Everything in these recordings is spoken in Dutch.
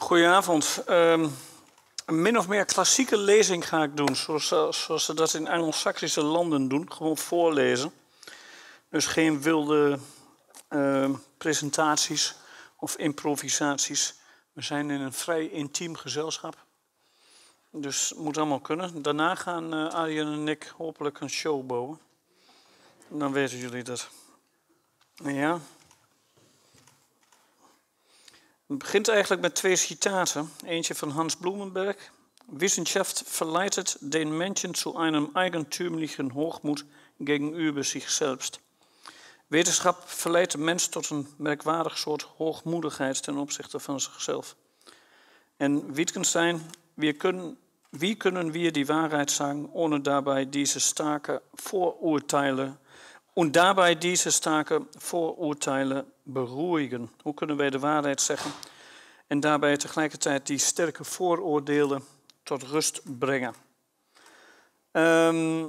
Goedenavond. Ehm, een min of meer klassieke lezing ga ik doen, zoals, eh, zoals ze dat in Anglo-Saxische landen doen. Gewoon voorlezen. Dus geen wilde ehm, presentaties of improvisaties. We zijn in een vrij intiem gezelschap. Dus het moet allemaal kunnen. Daarna gaan uh, Arjen en ik hopelijk een show bouwen. Dan weten jullie dat. Ja. Het begint eigenlijk met twee citaten. Eentje van Hans Blumenberg. Wissenschaft verleitet den Menschen zu einem eigentümlichen Hochmut gegenüber zichzelf. selbst. Wetenschap verleidt de mens tot een merkwaardig soort hoogmoedigheid ten opzichte van zichzelf. En Wittgenstein, wie kunnen we die waarheid sagen, ohne daarbij deze starke Vorurteile en daarbij deze starke vooroordelen beroeigen. Hoe kunnen wij de waarheid zeggen en daarbij tegelijkertijd die sterke vooroordelen tot rust brengen? Ehm,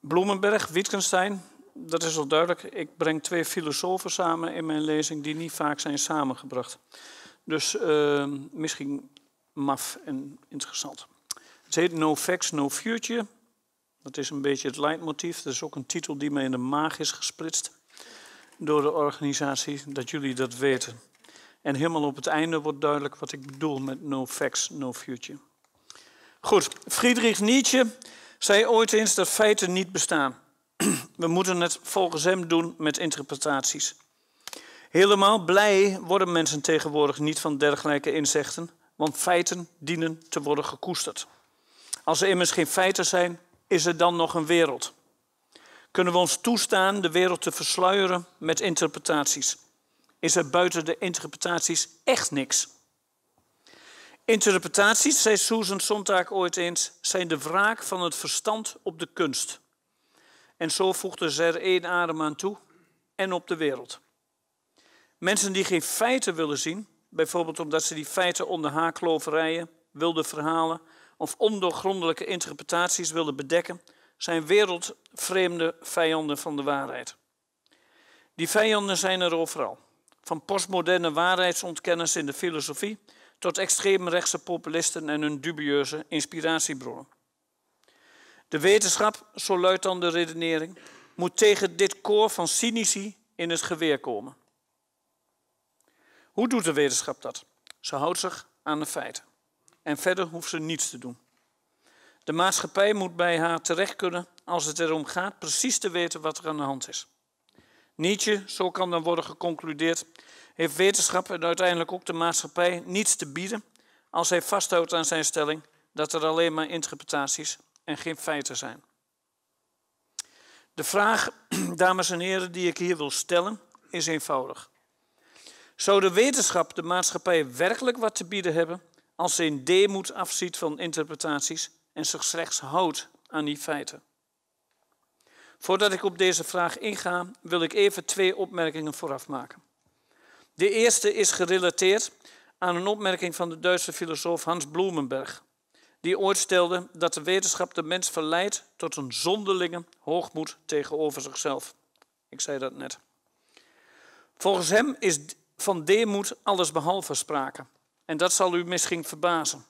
Bloemenberg, Wittgenstein, dat is al duidelijk. Ik breng twee filosofen samen in mijn lezing die niet vaak zijn samengebracht. Dus ehm, misschien maf en interessant. Het heet No Facts, No Future. Dat is een beetje het leidmotief. Dat is ook een titel die me in de maag is gesplitst door de organisatie, dat jullie dat weten. En helemaal op het einde wordt duidelijk wat ik bedoel met no facts, no future. Goed, Friedrich Nietzsche zei ooit eens dat feiten niet bestaan. We moeten het volgens hem doen met interpretaties. Helemaal blij worden mensen tegenwoordig niet van dergelijke inzichten, want feiten dienen te worden gekoesterd. Als er immers geen feiten zijn, is er dan nog een wereld? Kunnen we ons toestaan de wereld te versluieren met interpretaties? Is er buiten de interpretaties echt niks? Interpretaties, zei Susan Sontag ooit eens, zijn de wraak van het verstand op de kunst. En zo voegde ze er één adem aan toe en op de wereld. Mensen die geen feiten willen zien, bijvoorbeeld omdat ze die feiten onder haakloverijen wilden verhalen, of ondoorgrondelijke interpretaties wilden bedekken, zijn wereldvreemde vijanden van de waarheid. Die vijanden zijn er overal. Van postmoderne waarheidsontkenners in de filosofie tot extreemrechtse populisten en hun dubieuze inspiratiebronnen. De wetenschap, zo luidt dan de redenering, moet tegen dit koor van cynici in het geweer komen. Hoe doet de wetenschap dat? Ze houdt zich aan de feiten en verder hoeft ze niets te doen. De maatschappij moet bij haar terecht kunnen als het erom gaat precies te weten wat er aan de hand is. Nietzsche, zo kan dan worden geconcludeerd, heeft wetenschap en uiteindelijk ook de maatschappij niets te bieden als hij vasthoudt aan zijn stelling dat er alleen maar interpretaties en geen feiten zijn. De vraag, dames en heren, die ik hier wil stellen, is eenvoudig. Zou de wetenschap de maatschappij werkelijk wat te bieden hebben als ze in deemoed afziet van interpretaties en zich slechts houdt aan die feiten. Voordat ik op deze vraag inga, wil ik even twee opmerkingen vooraf maken. De eerste is gerelateerd aan een opmerking van de Duitse filosoof Hans Blumenberg, die ooit stelde dat de wetenschap de mens verleidt tot een zonderlinge hoogmoed tegenover zichzelf. Ik zei dat net. Volgens hem is van deemoed alles behalve sprake. En dat zal u misschien verbazen.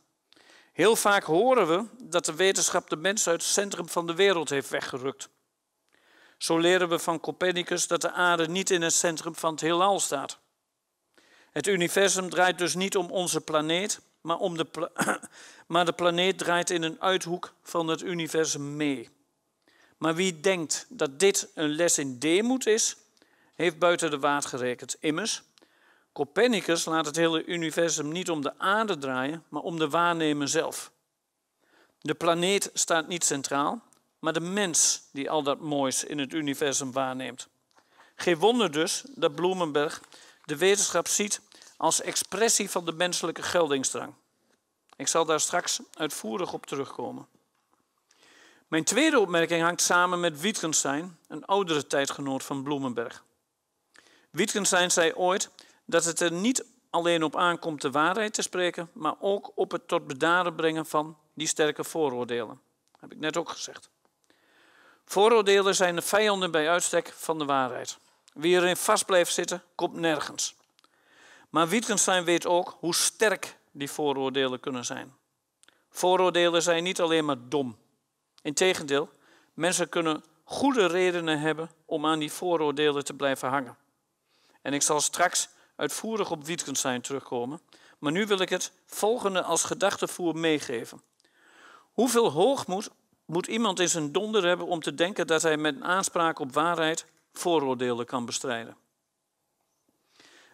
Heel vaak horen we dat de wetenschap de mens uit het centrum van de wereld heeft weggerukt. Zo leren we van Copernicus dat de aarde niet in het centrum van het heelal staat. Het universum draait dus niet om onze planeet, maar, om de, maar de planeet draait in een uithoek van het universum mee. Maar wie denkt dat dit een les in deemoed is, heeft buiten de waard gerekend. Immers, Copernicus laat het hele universum niet om de aarde draaien, maar om de waarnemer zelf. De planeet staat niet centraal, maar de mens die al dat moois in het universum waarneemt. Geen wonder dus dat Bloemenberg de wetenschap ziet als expressie van de menselijke geldingsdrang. Ik zal daar straks uitvoerig op terugkomen. Mijn tweede opmerking hangt samen met Wittgenstein, een oudere tijdgenoot van Bloemenberg. Wittgenstein zei ooit dat het er niet alleen op aankomt de waarheid te spreken, maar ook op het tot bedaren brengen van die sterke vooroordelen. Dat heb ik net ook gezegd. Vooroordelen zijn de vijanden bij uitstek van de waarheid. Wie erin vast blijft zitten, komt nergens. Maar Wittgenstein weet ook hoe sterk die vooroordelen kunnen zijn. Vooroordelen zijn niet alleen maar dom. Integendeel, mensen kunnen goede redenen hebben om aan die vooroordelen te blijven hangen. En ik zal straks uitvoerig op Wittgenstein terugkomen, maar nu wil ik het volgende als gedachtevoer meegeven. Hoeveel hoogmoed moet iemand in zijn donder hebben om te denken dat hij met een aanspraak op waarheid vooroordelen kan bestrijden?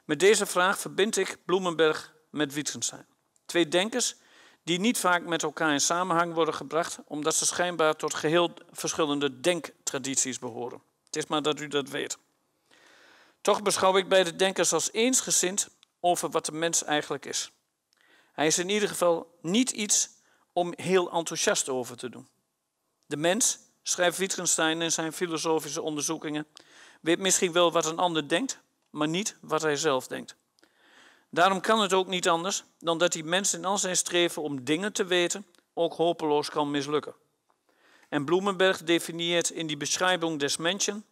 Met deze vraag verbind ik Bloemenberg met Wittgenstein. Twee denkers die niet vaak met elkaar in samenhang worden gebracht, omdat ze schijnbaar tot geheel verschillende denktradities behoren. Het is maar dat u dat weet. Toch beschouw ik beide denkers als eensgezind over wat de mens eigenlijk is. Hij is in ieder geval niet iets om heel enthousiast over te doen. De mens, schrijft Wittgenstein in zijn filosofische onderzoekingen, weet misschien wel wat een ander denkt, maar niet wat hij zelf denkt. Daarom kan het ook niet anders dan dat die mens in al zijn streven om dingen te weten ook hopeloos kan mislukken. En Bloemenberg definieert in die beschrijving des mensen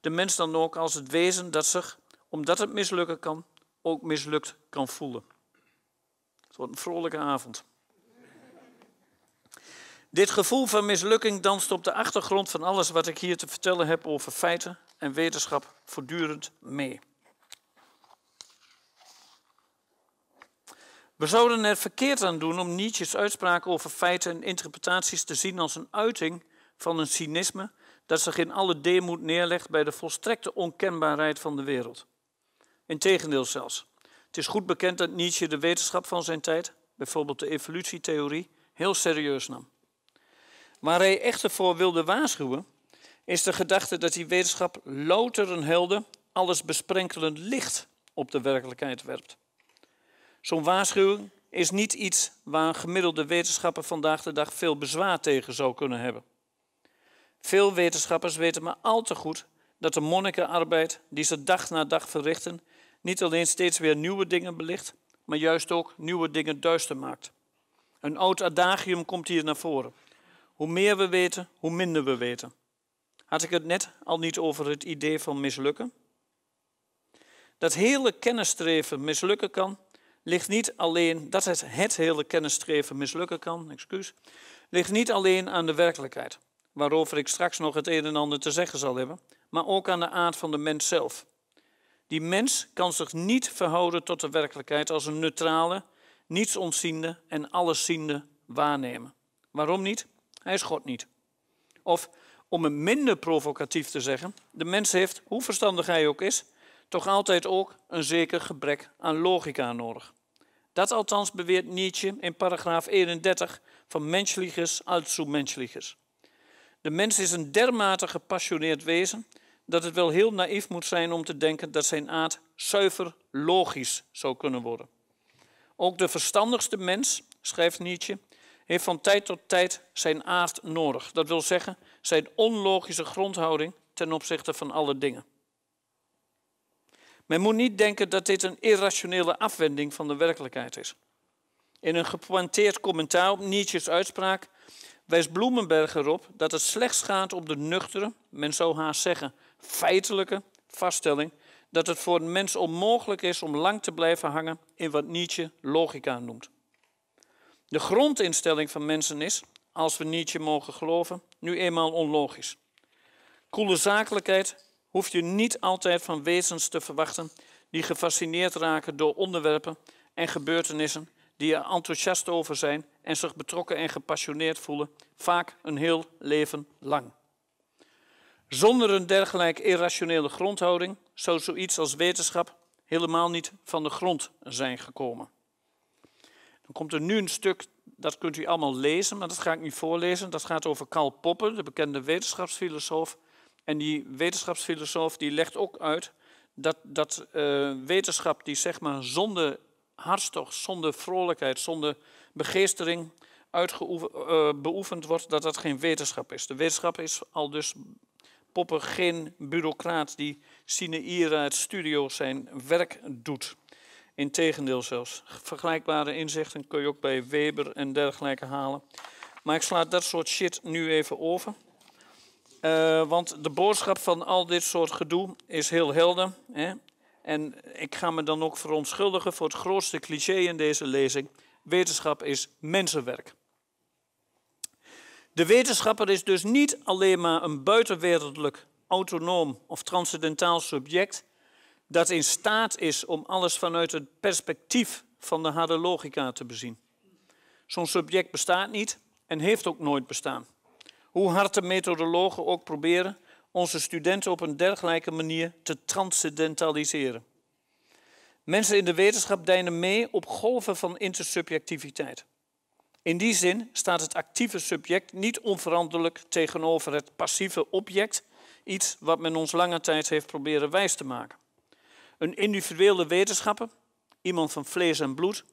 de mens dan ook als het wezen dat zich, omdat het mislukken kan, ook mislukt kan voelen. Het wordt een vrolijke avond. Dit gevoel van mislukking danst op de achtergrond van alles wat ik hier te vertellen heb over feiten en wetenschap voortdurend mee. We zouden er verkeerd aan doen om Nietzsche's uitspraken over feiten en interpretaties te zien als een uiting van een cynisme dat zich in alle deemoed neerlegt bij de volstrekte onkenbaarheid van de wereld. Integendeel zelfs. Het is goed bekend dat Nietzsche de wetenschap van zijn tijd, bijvoorbeeld de evolutietheorie, heel serieus nam. Waar hij echter voor wilde waarschuwen, is de gedachte dat die wetenschap louter een helden alles besprenkelend licht op de werkelijkheid werpt. Zo'n waarschuwing is niet iets waar gemiddelde wetenschapper vandaag de dag veel bezwaar tegen zou kunnen hebben. Veel wetenschappers weten maar al te goed dat de monnikenarbeid die ze dag na dag verrichten, niet alleen steeds weer nieuwe dingen belicht, maar juist ook nieuwe dingen duister maakt. Een oud adagium komt hier naar voren. Hoe meer we weten, hoe minder we weten. Had ik het net al niet over het idee van mislukken? Dat hele kennisstreven mislukken kan, ligt niet alleen, dat het, het hele kennisstreven mislukken kan, excuus, ligt niet alleen aan de werkelijkheid waarover ik straks nog het een en ander te zeggen zal hebben, maar ook aan de aard van de mens zelf. Die mens kan zich niet verhouden tot de werkelijkheid als een neutrale, niets en allesziende waarnemen. Waarom niet? Hij is God niet. Of om het minder provocatief te zeggen, de mens heeft, hoe verstandig hij ook is, toch altijd ook een zeker gebrek aan logica nodig. Dat althans beweert Nietzsche in paragraaf 31 van Menschliches als Menschliches. De mens is een dermate gepassioneerd wezen dat het wel heel naïef moet zijn om te denken dat zijn aard zuiver logisch zou kunnen worden. Ook de verstandigste mens, schrijft Nietzsche, heeft van tijd tot tijd zijn aard nodig. Dat wil zeggen, zijn onlogische grondhouding ten opzichte van alle dingen. Men moet niet denken dat dit een irrationele afwending van de werkelijkheid is. In een gepointeerd commentaar op Nietzsche's uitspraak wijst Bloemenberg erop dat het slechts gaat om de nuchtere, men zou haast zeggen feitelijke vaststelling dat het voor een mens onmogelijk is om lang te blijven hangen in wat Nietzsche logica noemt. De grondinstelling van mensen is, als we Nietzsche mogen geloven, nu eenmaal onlogisch. Koele zakelijkheid hoef je niet altijd van wezens te verwachten die gefascineerd raken door onderwerpen en gebeurtenissen die er enthousiast over zijn en zich betrokken en gepassioneerd voelen, vaak een heel leven lang. Zonder een dergelijke irrationele grondhouding zou zoiets als wetenschap helemaal niet van de grond zijn gekomen. Dan komt er nu een stuk, dat kunt u allemaal lezen, maar dat ga ik niet voorlezen. Dat gaat over Karl Popper, de bekende wetenschapsfilosoof. En die wetenschapsfilosoof die legt ook uit dat, dat eh, wetenschap die zeg maar zonder hartstocht, zonder vrolijkheid, zonder begeestering uitgeoefend eh, wordt, dat dat geen wetenschap is. De wetenschap is al dus poppen geen bureaucraat die Sineira het studio zijn werk doet. Integendeel zelfs. Vergelijkbare inzichten kun je ook bij Weber en dergelijke halen. Maar ik sla dat soort shit nu even over. Eh, want de boodschap van al dit soort gedoe is heel helder. Hè? En ik ga me dan ook verontschuldigen voor het grootste cliché in deze lezing. Wetenschap is mensenwerk. De wetenschapper is dus niet alleen maar een buitenwereldelijk, autonoom of transcendentaal subject dat in staat is om alles vanuit het perspectief van de harde logica te bezien. Zo'n subject bestaat niet en heeft ook nooit bestaan. Hoe hard de methodologen ook proberen, onze studenten op een dergelijke manier te transcendentaliseren. Mensen in de wetenschap deinen mee op golven van intersubjectiviteit. In die zin staat het actieve subject niet onveranderlijk tegenover het passieve object, iets wat men ons lange tijd heeft proberen wijs te maken. Een individuele wetenschapper, iemand van vlees en bloed,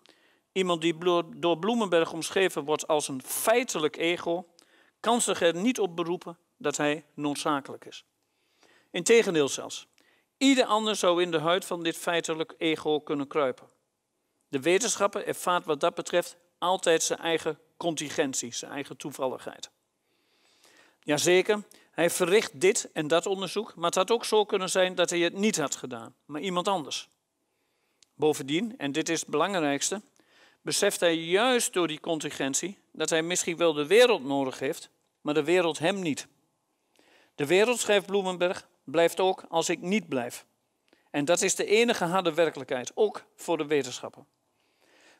iemand die door Bloemenberg omschreven wordt als een feitelijk ego, kan zich er niet op beroepen dat hij noodzakelijk is. Integendeel zelfs. Ieder ander zou in de huid van dit feitelijk ego kunnen kruipen. De wetenschapper ervaart wat dat betreft altijd zijn eigen contingentie, zijn eigen toevalligheid. Jazeker, hij verricht dit en dat onderzoek, maar het had ook zo kunnen zijn dat hij het niet had gedaan, maar iemand anders. Bovendien, en dit is het belangrijkste, beseft hij juist door die contingentie dat hij misschien wel de wereld nodig heeft, maar de wereld hem niet. De wereld, schrijft Bloemenberg, blijft ook als ik niet blijf. En dat is de enige harde werkelijkheid, ook voor de wetenschappen.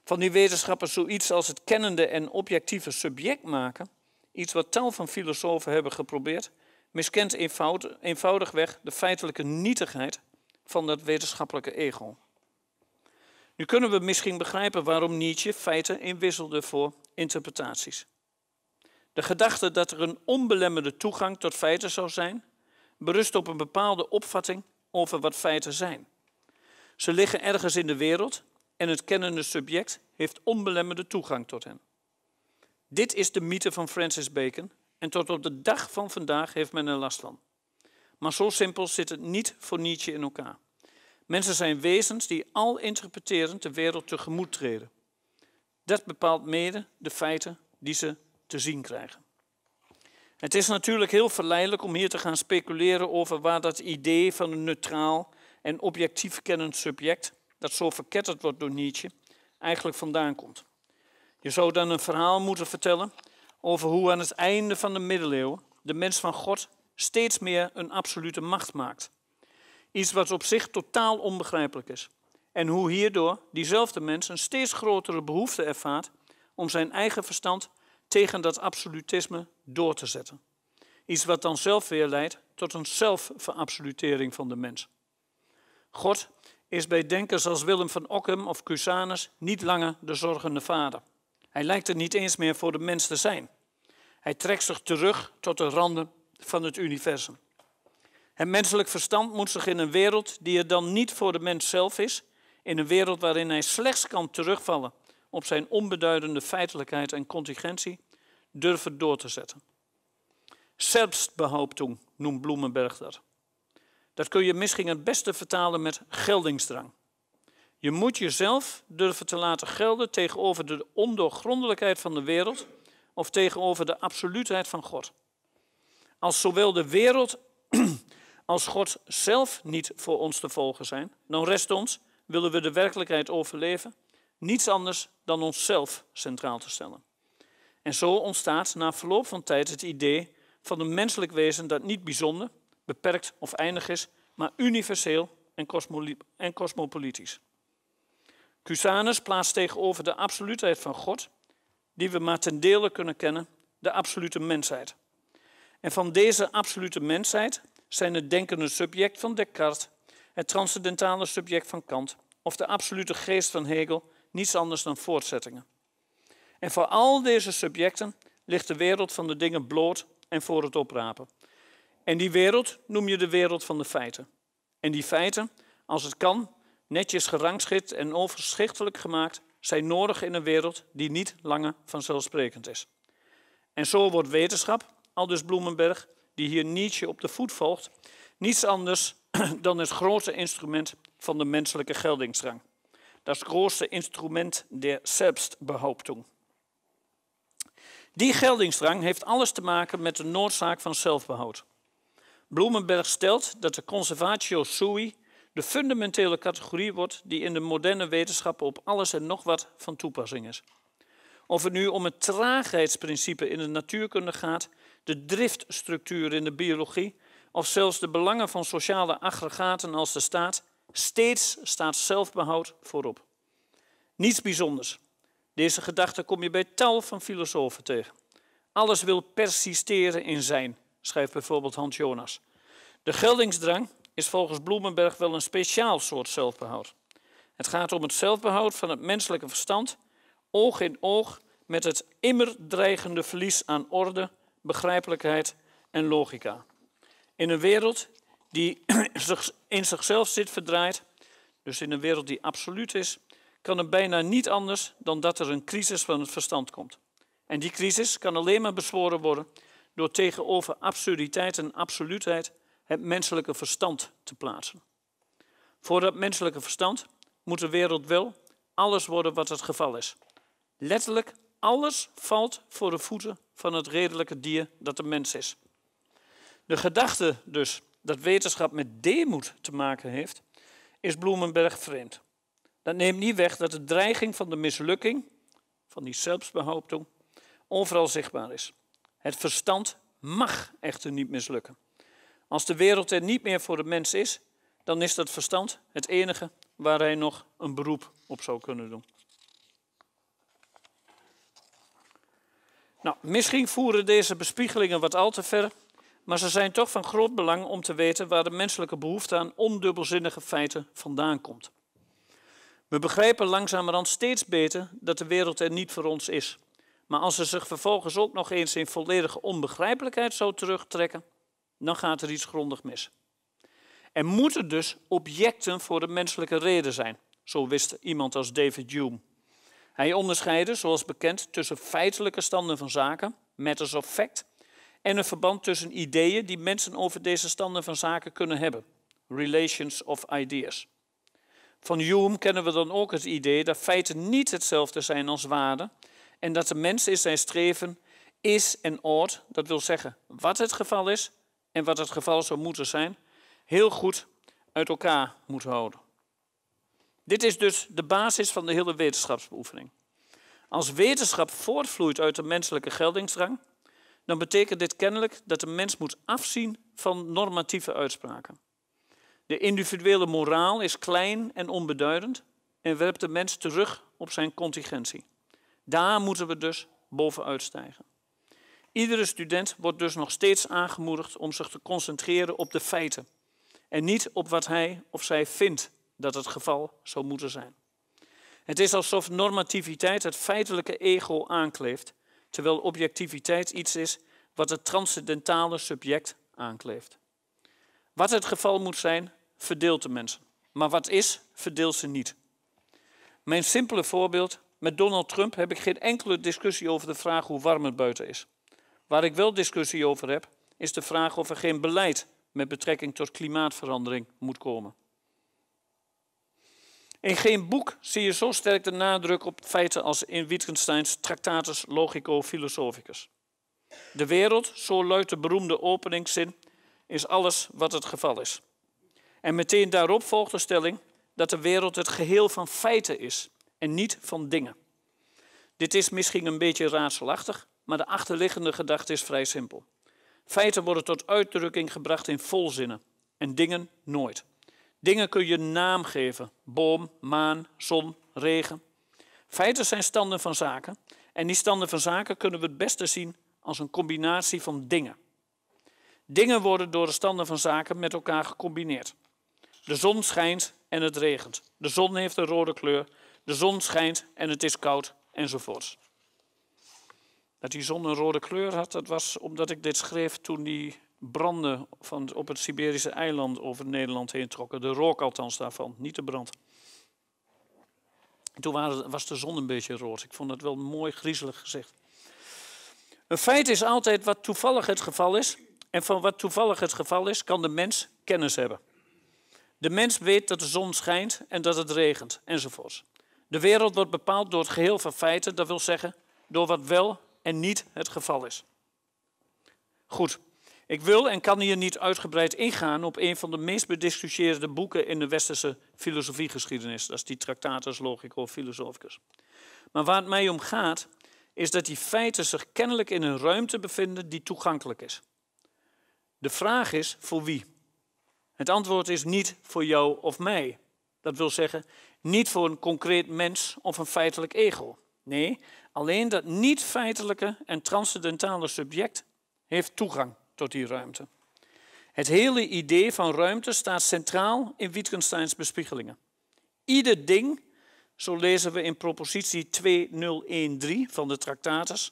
Van die wetenschappen zoiets als het kennende en objectieve subject maken, iets wat tal van filosofen hebben geprobeerd, miskent eenvoudigweg de feitelijke nietigheid van dat wetenschappelijke ego. Nu kunnen we misschien begrijpen waarom Nietzsche feiten inwisselde voor interpretaties. De gedachte dat er een onbelemmerde toegang tot feiten zou zijn, berust op een bepaalde opvatting over wat feiten zijn. Ze liggen ergens in de wereld en het kennende subject heeft onbelemmerde toegang tot hen. Dit is de mythe van Francis Bacon en tot op de dag van vandaag heeft men er last van. Maar zo simpel zit het niet voor Nietzsche in elkaar. Mensen zijn wezens die al interpreterend de wereld tegemoet treden. Dat bepaalt mede de feiten die ze te zien krijgen. Het is natuurlijk heel verleidelijk om hier te gaan speculeren over waar dat idee van een neutraal en objectief kennend subject, dat zo verketterd wordt door Nietzsche, eigenlijk vandaan komt. Je zou dan een verhaal moeten vertellen over hoe aan het einde van de middeleeuwen de mens van God steeds meer een absolute macht maakt. Iets wat op zich totaal onbegrijpelijk is. En hoe hierdoor diezelfde mens een steeds grotere behoefte ervaart om zijn eigen verstand tegen dat absolutisme door te zetten. Iets wat dan zelf weer leidt tot een zelfverabsolutering van de mens. God is bij denkers als Willem van Ockham of Cusanus niet langer de zorgende vader. Hij lijkt er niet eens meer voor de mens te zijn. Hij trekt zich terug tot de randen van het universum. Het menselijk verstand moet zich in een wereld die er dan niet voor de mens zelf is, in een wereld waarin hij slechts kan terugvallen op zijn onbeduidende feitelijkheid en contingentie durven door te zetten. Selbstbehauptung noemt Bloemenberg dat. Dat kun je misschien het beste vertalen met geldingsdrang. Je moet jezelf durven te laten gelden tegenover de ondoorgrondelijkheid van de wereld of tegenover de absoluutheid van God. Als zowel de wereld als God zelf niet voor ons te volgen zijn, dan rest ons, willen we de werkelijkheid overleven, niets anders dan onszelf centraal te stellen. En zo ontstaat na verloop van tijd het idee van een menselijk wezen dat niet bijzonder, beperkt of eindig is, maar universeel en kosmopolitisch. Cusanus plaatst tegenover de absoluutheid van God, die we maar ten dele kunnen kennen, de absolute mensheid. En van deze absolute mensheid zijn het denkende subject van Descartes, het transcendentale subject van Kant of de absolute geest van Hegel niets anders dan voortzettingen. En voor al deze subjecten ligt de wereld van de dingen bloot en voor het oprapen. En die wereld noem je de wereld van de feiten. En die feiten, als het kan, netjes gerangschikt en overschichtelijk gemaakt, zijn nodig in een wereld die niet langer vanzelfsprekend is. En zo wordt wetenschap, aldus Bloemenberg, die hier Nietzsche op de voet volgt, niets anders dan het grote instrument van de menselijke geldingsdrang das große Instrument der Selbstbehauptung. Die geldingsdrang heeft alles te maken met de noodzaak van zelfbehoud. Bloemenberg stelt dat de conservatio sui de fundamentele categorie wordt die in de moderne wetenschappen op alles en nog wat van toepassing is. Of het nu om het traagheidsprincipe in de natuurkunde gaat, de driftstructuur in de biologie of zelfs de belangen van sociale aggregaten als de staat, Steeds staat zelfbehoud voorop. Niets bijzonders. Deze gedachte kom je bij tal van filosofen tegen. Alles wil persisteren in zijn, schrijft bijvoorbeeld Hans Jonas. De geldingsdrang is volgens Bloemenberg wel een speciaal soort zelfbehoud. Het gaat om het zelfbehoud van het menselijke verstand, oog in oog met het immer dreigende verlies aan orde, begrijpelijkheid en logica. In een wereld die in zichzelf zit verdraaid, dus in een wereld die absoluut is, kan er bijna niet anders dan dat er een crisis van het verstand komt. En die crisis kan alleen maar bezworen worden door tegenover absurditeit en absoluutheid het menselijke verstand te plaatsen. Voor dat menselijke verstand moet de wereld wel alles worden wat het geval is. Letterlijk alles valt voor de voeten van het redelijke dier dat de mens is. De gedachte dus dat wetenschap met deemoed te maken heeft, is Bloemenberg vreemd. Dat neemt niet weg dat de dreiging van de mislukking, van die zelfbehaupting overal zichtbaar is. Het verstand mag echter niet mislukken. Als de wereld er niet meer voor de mens is, dan is dat verstand het enige waar hij nog een beroep op zou kunnen doen. Nou, misschien voeren deze bespiegelingen wat al te ver, maar ze zijn toch van groot belang om te weten waar de menselijke behoefte aan ondubbelzinnige feiten vandaan komt. We begrijpen langzamerhand steeds beter dat de wereld er niet voor ons is. Maar als ze zich vervolgens ook nog eens in volledige onbegrijpelijkheid zou terugtrekken, dan gaat er iets grondig mis. Er moeten dus objecten voor de menselijke reden zijn, zo wist iemand als David Hume. Hij onderscheidde, zoals bekend, tussen feitelijke standen van zaken, matters of fact, en een verband tussen ideeën die mensen over deze standen van zaken kunnen hebben. Relations of ideas. Van Hume kennen we dan ook het idee dat feiten niet hetzelfde zijn als waarden en dat de mens in zijn streven is en ought, dat wil zeggen wat het geval is en wat het geval zou moeten zijn, heel goed uit elkaar moet houden. Dit is dus de basis van de hele wetenschapsbeoefening. Als wetenschap voortvloeit uit de menselijke geldingsdrang, dan betekent dit kennelijk dat de mens moet afzien van normatieve uitspraken. De individuele moraal is klein en onbeduidend en werpt de mens terug op zijn contingentie. Daar moeten we dus bovenuit stijgen. Iedere student wordt dus nog steeds aangemoedigd om zich te concentreren op de feiten en niet op wat hij of zij vindt dat het geval zou moeten zijn. Het is alsof normativiteit het feitelijke ego aankleeft terwijl objectiviteit iets is wat het transcendentale subject aankleeft. Wat het geval moet zijn, verdeelt de mensen. Maar wat is, verdeelt ze niet. Mijn simpele voorbeeld, met Donald Trump heb ik geen enkele discussie over de vraag hoe warm het buiten is. Waar ik wel discussie over heb, is de vraag of er geen beleid met betrekking tot klimaatverandering moet komen. In geen boek zie je zo sterk de nadruk op feiten als in Wittgensteins Tractatus Logico Philosophicus. De wereld, zo luidt de beroemde openingszin, is alles wat het geval is. En meteen daarop volgt de stelling dat de wereld het geheel van feiten is en niet van dingen. Dit is misschien een beetje raadselachtig, maar de achterliggende gedachte is vrij simpel. Feiten worden tot uitdrukking gebracht in volzinnen en dingen nooit. Dingen kun je naam geven. Boom, maan, zon, regen. Feiten zijn standen van zaken. En die standen van zaken kunnen we het beste zien als een combinatie van dingen. Dingen worden door de standen van zaken met elkaar gecombineerd. De zon schijnt en het regent. De zon heeft een rode kleur. De zon schijnt en het is koud, enzovoorts. Dat die zon een rode kleur had, dat was omdat ik dit schreef toen die branden van, op het Siberische eiland over Nederland heen trokken. De rook althans daarvan, niet de brand. toen was de zon een beetje rood. Ik vond dat wel mooi griezelig gezegd. Een feit is altijd wat toevallig het geval is. En van wat toevallig het geval is, kan de mens kennis hebben. De mens weet dat de zon schijnt en dat het regent, enzovoorts. De wereld wordt bepaald door het geheel van feiten, dat wil zeggen door wat wel en niet het geval is. Goed, ik wil en kan hier niet uitgebreid ingaan op een van de meest bediscussieerde boeken in de westerse filosofiegeschiedenis. Dat is die Tractatus Logico Philosophicus. Maar waar het mij om gaat, is dat die feiten zich kennelijk in een ruimte bevinden die toegankelijk is. De vraag is voor wie? Het antwoord is niet voor jou of mij. Dat wil zeggen, niet voor een concreet mens of een feitelijk ego. Nee, alleen dat niet-feitelijke en transcendentale subject heeft toegang tot die ruimte. Het hele idee van ruimte staat centraal in Wittgensteins bespiegelingen. Ieder ding, zo lezen we in propositie 2013 van de Tractatus,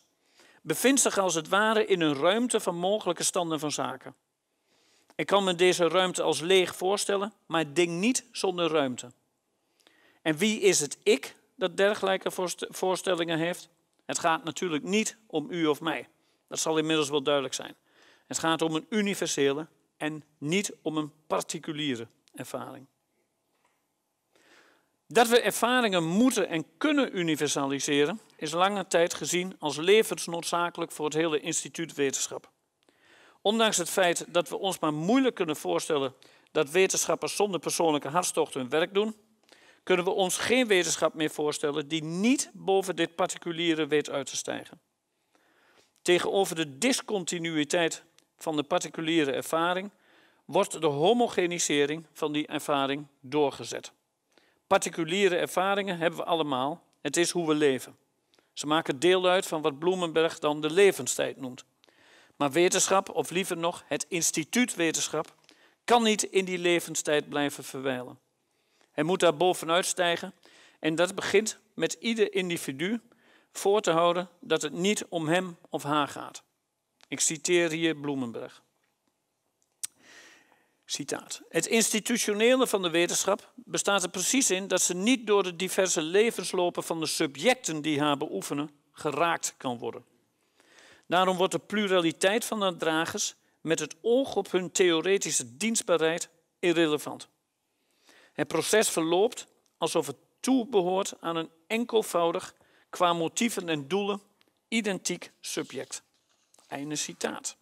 bevindt zich als het ware in een ruimte van mogelijke standen van zaken. Ik kan me deze ruimte als leeg voorstellen, maar het ding niet zonder ruimte. En wie is het ik dat dergelijke voorstellingen heeft? Het gaat natuurlijk niet om u of mij. Dat zal inmiddels wel duidelijk zijn. Het gaat om een universele en niet om een particuliere ervaring. Dat we ervaringen moeten en kunnen universaliseren is lange tijd gezien als levensnoodzakelijk voor het hele instituut wetenschap. Ondanks het feit dat we ons maar moeilijk kunnen voorstellen dat wetenschappers zonder persoonlijke hartstocht hun werk doen, kunnen we ons geen wetenschap meer voorstellen die niet boven dit particuliere weet uit te stijgen. Tegenover de discontinuïteit van de particuliere ervaring wordt de homogenisering van die ervaring doorgezet. Particuliere ervaringen hebben we allemaal. Het is hoe we leven. Ze maken deel uit van wat Bloemenberg dan de levenstijd noemt. Maar wetenschap, of liever nog het instituut wetenschap, kan niet in die levenstijd blijven verwijlen. Hij moet daar bovenuit stijgen en dat begint met ieder individu voor te houden dat het niet om hem of haar gaat. Ik citeer hier Bloemenberg. Citaat. Het institutionele van de wetenschap bestaat er precies in dat ze niet door de diverse levenslopen van de subjecten die haar beoefenen geraakt kan worden. Daarom wordt de pluraliteit van de dragers met het oog op hun theoretische dienstbaarheid irrelevant. Het proces verloopt alsof het toebehoort aan een enkelvoudig, qua motieven en doelen, identiek subject. Einde citaat.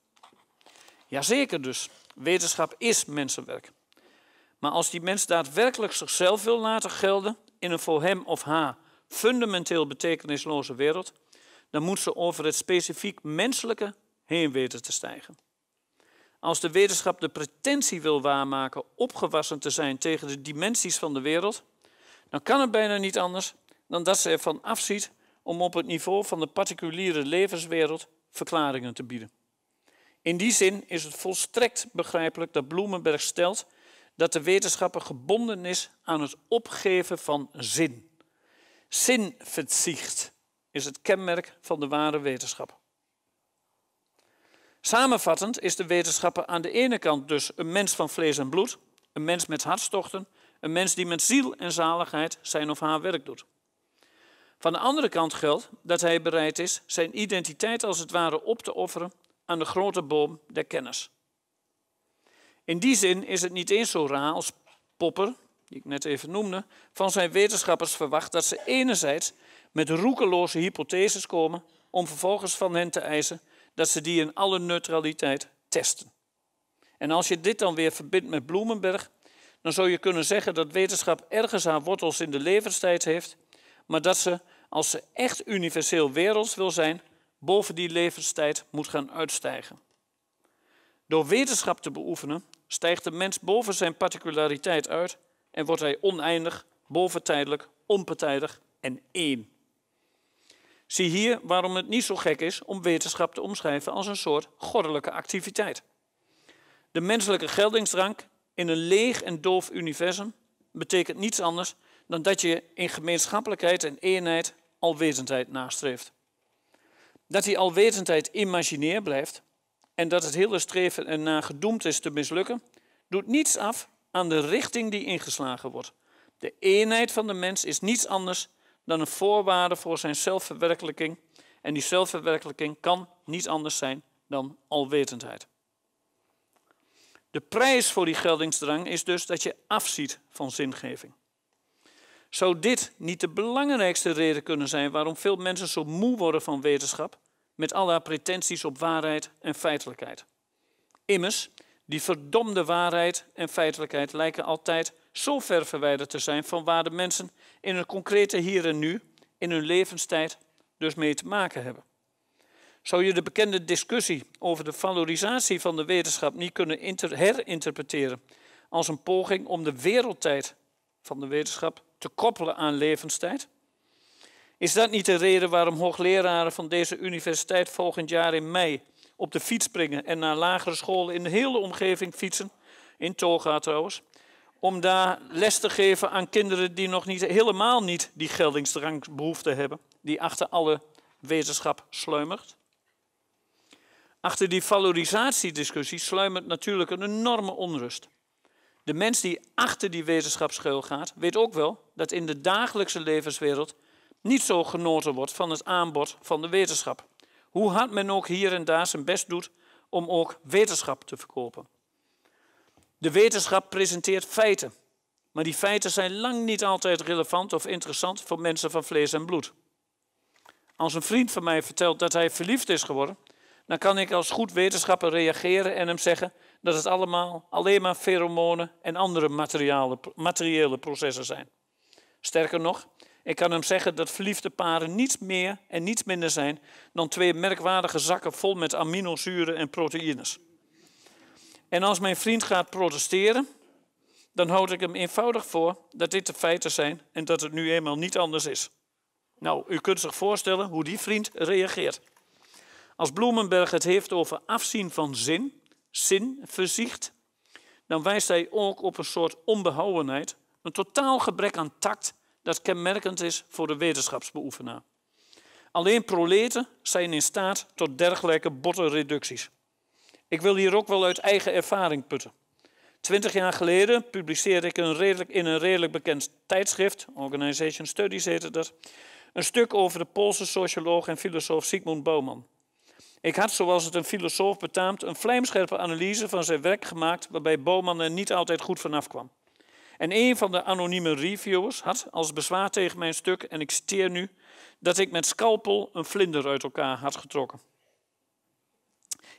Jazeker dus, wetenschap is mensenwerk. Maar als die mens daadwerkelijk zichzelf wil laten gelden in een voor hem of haar fundamenteel betekenisloze wereld, dan moet ze over het specifiek menselijke heen weten te stijgen. Als de wetenschap de pretentie wil waarmaken opgewassen te zijn tegen de dimensies van de wereld, dan kan het bijna niet anders dan dat ze ervan afziet om op het niveau van de particuliere levenswereld verklaringen te bieden. In die zin is het volstrekt begrijpelijk dat Bloemenberg stelt dat de wetenschapper gebonden is aan het opgeven van zin. Zinverzicht is het kenmerk van de ware wetenschap. Samenvattend is de wetenschapper aan de ene kant dus een mens van vlees en bloed, een mens met hartstochten, een mens die met ziel en zaligheid zijn of haar werk doet. Van de andere kant geldt dat hij bereid is zijn identiteit als het ware op te offeren aan de grote boom der kennis. In die zin is het niet eens zo raar als Popper, die ik net even noemde, van zijn wetenschappers verwacht dat ze enerzijds met roekeloze hypotheses komen om vervolgens van hen te eisen dat ze die in alle neutraliteit testen. En als je dit dan weer verbindt met Bloemenberg, dan zou je kunnen zeggen dat wetenschap ergens haar wortels in de levenstijd heeft, maar dat ze als ze echt universeel werelds wil zijn, boven die levenstijd moet gaan uitstijgen. Door wetenschap te beoefenen, stijgt de mens boven zijn particulariteit uit en wordt hij oneindig, boventijdelijk, onpartijdig en één. Zie hier waarom het niet zo gek is om wetenschap te omschrijven als een soort goddelijke activiteit. De menselijke geldingsdrang in een leeg en doof universum betekent niets anders dan dat je in gemeenschappelijkheid en eenheid Alwetendheid nastreeft. Dat die alwetendheid imagineer blijft en dat het hele streven na gedoemd is te mislukken, doet niets af aan de richting die ingeslagen wordt. De eenheid van de mens is niets anders dan een voorwaarde voor zijn zelfverwerkelijking. En die zelfverwerkelijking kan niet anders zijn dan alwetendheid. De prijs voor die geldingsdrang is dus dat je afziet van zingeving. Zou dit niet de belangrijkste reden kunnen zijn waarom veel mensen zo moe worden van wetenschap, met alle pretenties op waarheid en feitelijkheid? Immers, die verdomde waarheid en feitelijkheid lijken altijd zo ver verwijderd te zijn van waar de mensen in een concrete hier en nu, in hun levenstijd, dus mee te maken hebben. Zou je de bekende discussie over de valorisatie van de wetenschap niet kunnen herinterpreteren als een poging om de wereldtijd van de wetenschap te koppelen aan levenstijd? Is dat niet de reden waarom hoogleraren van deze universiteit volgend jaar in mei op de fiets springen en naar lagere scholen in de hele omgeving fietsen, in Toga trouwens, om daar les te geven aan kinderen die nog niet, helemaal niet die geldingsdrangbehoefte hebben, die achter alle wetenschap sluimert? Achter die valorisatiediscussie sluimert natuurlijk een enorme onrust. De mens die achter die wetenschapsschuil gaat, weet ook wel dat in de dagelijkse levenswereld niet zo genoten wordt van het aanbod van de wetenschap. Hoe hard men ook hier en daar zijn best doet om ook wetenschap te verkopen. De wetenschap presenteert feiten, maar die feiten zijn lang niet altijd relevant of interessant voor mensen van vlees en bloed. Als een vriend van mij vertelt dat hij verliefd is geworden, dan kan ik als goed wetenschapper reageren en hem zeggen: dat het allemaal alleen maar feromonen en andere materiële processen zijn. Sterker nog, ik kan hem zeggen dat verliefde paren niets meer en niets minder zijn dan twee merkwaardige zakken vol met aminozuren en proteïnes. En als mijn vriend gaat protesteren, dan houd ik hem eenvoudig voor dat dit de feiten zijn en dat het nu eenmaal niet anders is. Nou, u kunt zich voorstellen hoe die vriend reageert. Als Bloemenberg het heeft over afzien van zin, zin verzicht, dan wijst hij ook op een soort onbehouwenheid, een totaal gebrek aan tact dat kenmerkend is voor de wetenschapsbeoefenaar. Alleen proleten zijn in staat tot dergelijke botte reducties. Ik wil hier ook wel uit eigen ervaring putten. Twintig jaar geleden publiceerde ik een redelijk, in een redelijk bekend tijdschrift, Organization Studies heette dat, een stuk over de Poolse socioloog en filosoof Sigmund Bouwman. Ik had, zoals het een filosoof betaamt, een vlijmscherpe analyse van zijn werk gemaakt, waarbij Bowman er niet altijd goed vanaf kwam. En een van de anonieme reviewers had als bezwaar tegen mijn stuk, en ik citeer nu, dat ik met scalpel een vlinder uit elkaar had getrokken.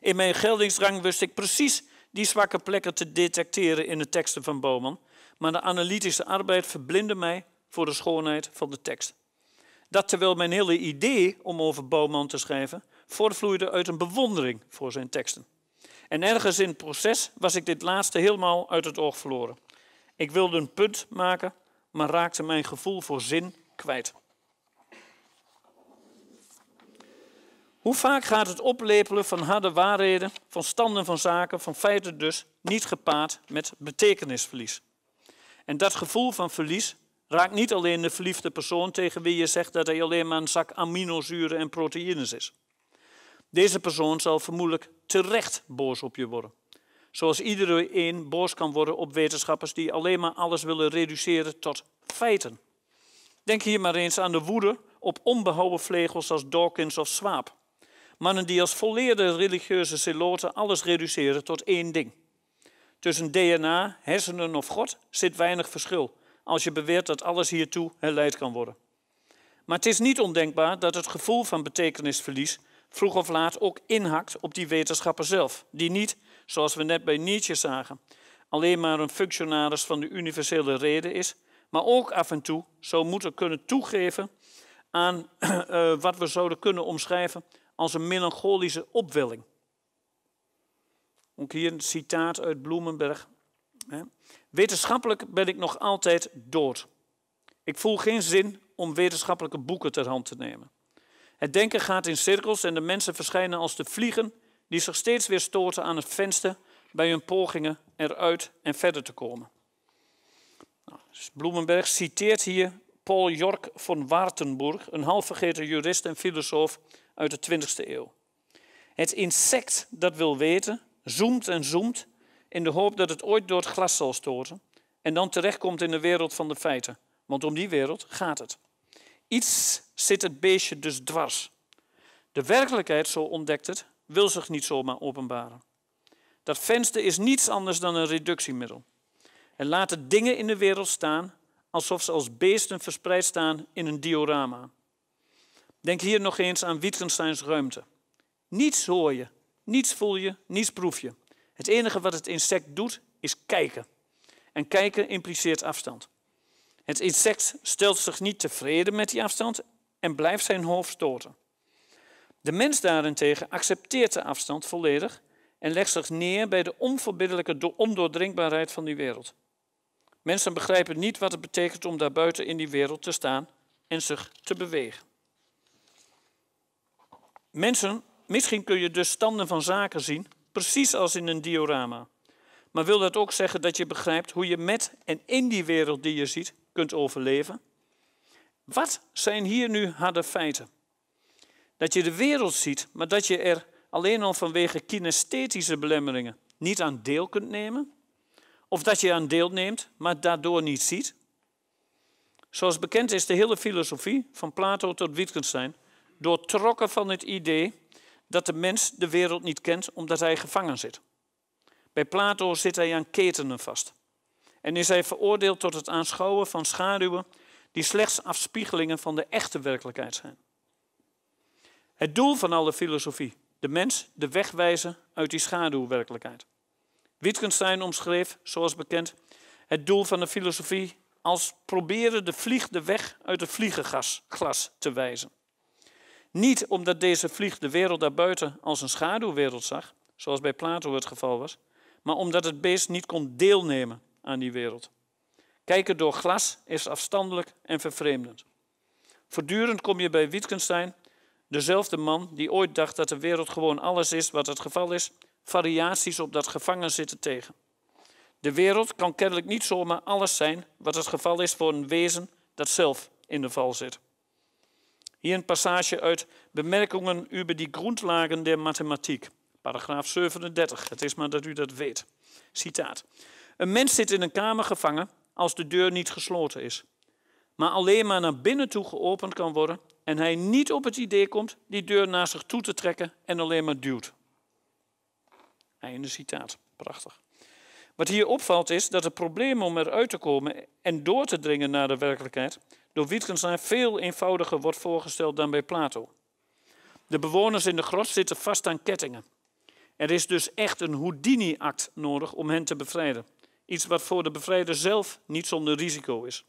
In mijn geldingsrang wist ik precies die zwakke plekken te detecteren in de teksten van Bowman, maar de analytische arbeid verblindde mij voor de schoonheid van de tekst. Dat terwijl mijn hele idee om over Bouwman te schrijven voortvloeide uit een bewondering voor zijn teksten. En ergens in het proces was ik dit laatste helemaal uit het oog verloren. Ik wilde een punt maken, maar raakte mijn gevoel voor zin kwijt. Hoe vaak gaat het oplepelen van harde waarheden, van standen van zaken, van feiten dus, niet gepaard met betekenisverlies? En dat gevoel van verlies Raak niet alleen de verliefde persoon tegen wie je zegt dat hij alleen maar een zak aminozuren en proteïnes is. Deze persoon zal vermoedelijk terecht boos op je worden. Zoals iedereen boos kan worden op wetenschappers die alleen maar alles willen reduceren tot feiten. Denk hier maar eens aan de woede op onbehouden vlegels als Dawkins of Swaap. Mannen die als volleerde religieuze zeloten alles reduceren tot één ding. Tussen DNA, hersenen of God zit weinig verschil als je beweert dat alles hiertoe herleid kan worden. Maar het is niet ondenkbaar dat het gevoel van betekenisverlies vroeg of laat ook inhakt op die wetenschapper zelf, die niet, zoals we net bij Nietzsche zagen, alleen maar een functionaris van de universele reden is, maar ook af en toe zou moeten kunnen toegeven aan eh, wat we zouden kunnen omschrijven als een melancholische opwelling. Ook hier een citaat uit Bloemenberg. Wetenschappelijk ben ik nog altijd dood. Ik voel geen zin om wetenschappelijke boeken ter hand te nemen. Het denken gaat in cirkels en de mensen verschijnen als de vliegen die zich steeds weer stoten aan het venster bij hun pogingen eruit en verder te komen. Nou, dus Bloemenberg citeert hier Paul Jork van Waartenburg, een halfvergeten jurist en filosoof uit de 20e eeuw. Het insect dat wil weten, zoemt en zoemt in de hoop dat het ooit door het glas zal stoten en dan terechtkomt in de wereld van de feiten. Want om die wereld gaat het. Iets zit het beestje dus dwars. De werkelijkheid, zo ontdekt het, wil zich niet zomaar openbaren. Dat venster is niets anders dan een reductiemiddel. En laat de dingen in de wereld staan alsof ze als beesten verspreid staan in een diorama. Denk hier nog eens aan Wittgensteins ruimte. Niets hoor je, niets voel je, niets proef je. Het enige wat het insect doet is kijken. En kijken impliceert afstand. Het insect stelt zich niet tevreden met die afstand en blijft zijn hoofd stoten. De mens daarentegen accepteert de afstand volledig en legt zich neer bij de onverbiddelijke ondoordringbaarheid van die wereld. Mensen begrijpen niet wat het betekent om daarbuiten in die wereld te staan en zich te bewegen. Mensen, misschien kun je dus standen van zaken zien Precies als in een diorama. Maar wil dat ook zeggen dat je begrijpt hoe je met en in die wereld die je ziet kunt overleven? Wat zijn hier nu harde feiten? Dat je de wereld ziet, maar dat je er alleen al vanwege kinesthetische belemmeringen niet aan deel kunt nemen? Of dat je aan deel neemt, maar daardoor niet ziet? Zoals bekend is de hele filosofie, van Plato tot Wittgenstein, doortrokken van het idee dat de mens de wereld niet kent omdat hij gevangen zit. Bij Plato zit hij aan ketenen vast en is hij veroordeeld tot het aanschouwen van schaduwen die slechts afspiegelingen van de echte werkelijkheid zijn. Het doel van alle filosofie, de mens de weg wijzen uit die schaduwwerkelijkheid. Wittgenstein omschreef, zoals bekend, het doel van de filosofie als proberen de vlieg de weg uit het vliegenglas te wijzen. Niet omdat deze vlieg de wereld daarbuiten als een schaduwwereld zag, zoals bij Plato het geval was, maar omdat het beest niet kon deelnemen aan die wereld. Kijken door glas is afstandelijk en vervreemdend. Voortdurend kom je bij Wittgenstein, dezelfde man die ooit dacht dat de wereld gewoon alles is wat het geval is, variaties op dat gevangen zitten tegen. De wereld kan kennelijk niet zomaar alles zijn wat het geval is voor een wezen dat zelf in de val zit. Hier een passage uit Bemerkungen over die grondlagen der mathematiek. paragraaf 37. Het is maar dat u dat weet. Citaat. Een mens zit in een kamer gevangen als de deur niet gesloten is, maar alleen maar naar binnen toe geopend kan worden en hij niet op het idee komt die deur naar zich toe te trekken en alleen maar duwt. Einde citaat. Prachtig. Wat hier opvalt is dat het probleem om eruit te komen en door te dringen naar de werkelijkheid door Wittgenstein veel eenvoudiger wordt voorgesteld dan bij Plato. De bewoners in de grot zitten vast aan kettingen. Er is dus echt een Houdini-act nodig om hen te bevrijden. Iets wat voor de bevrijder zelf niet zonder risico is.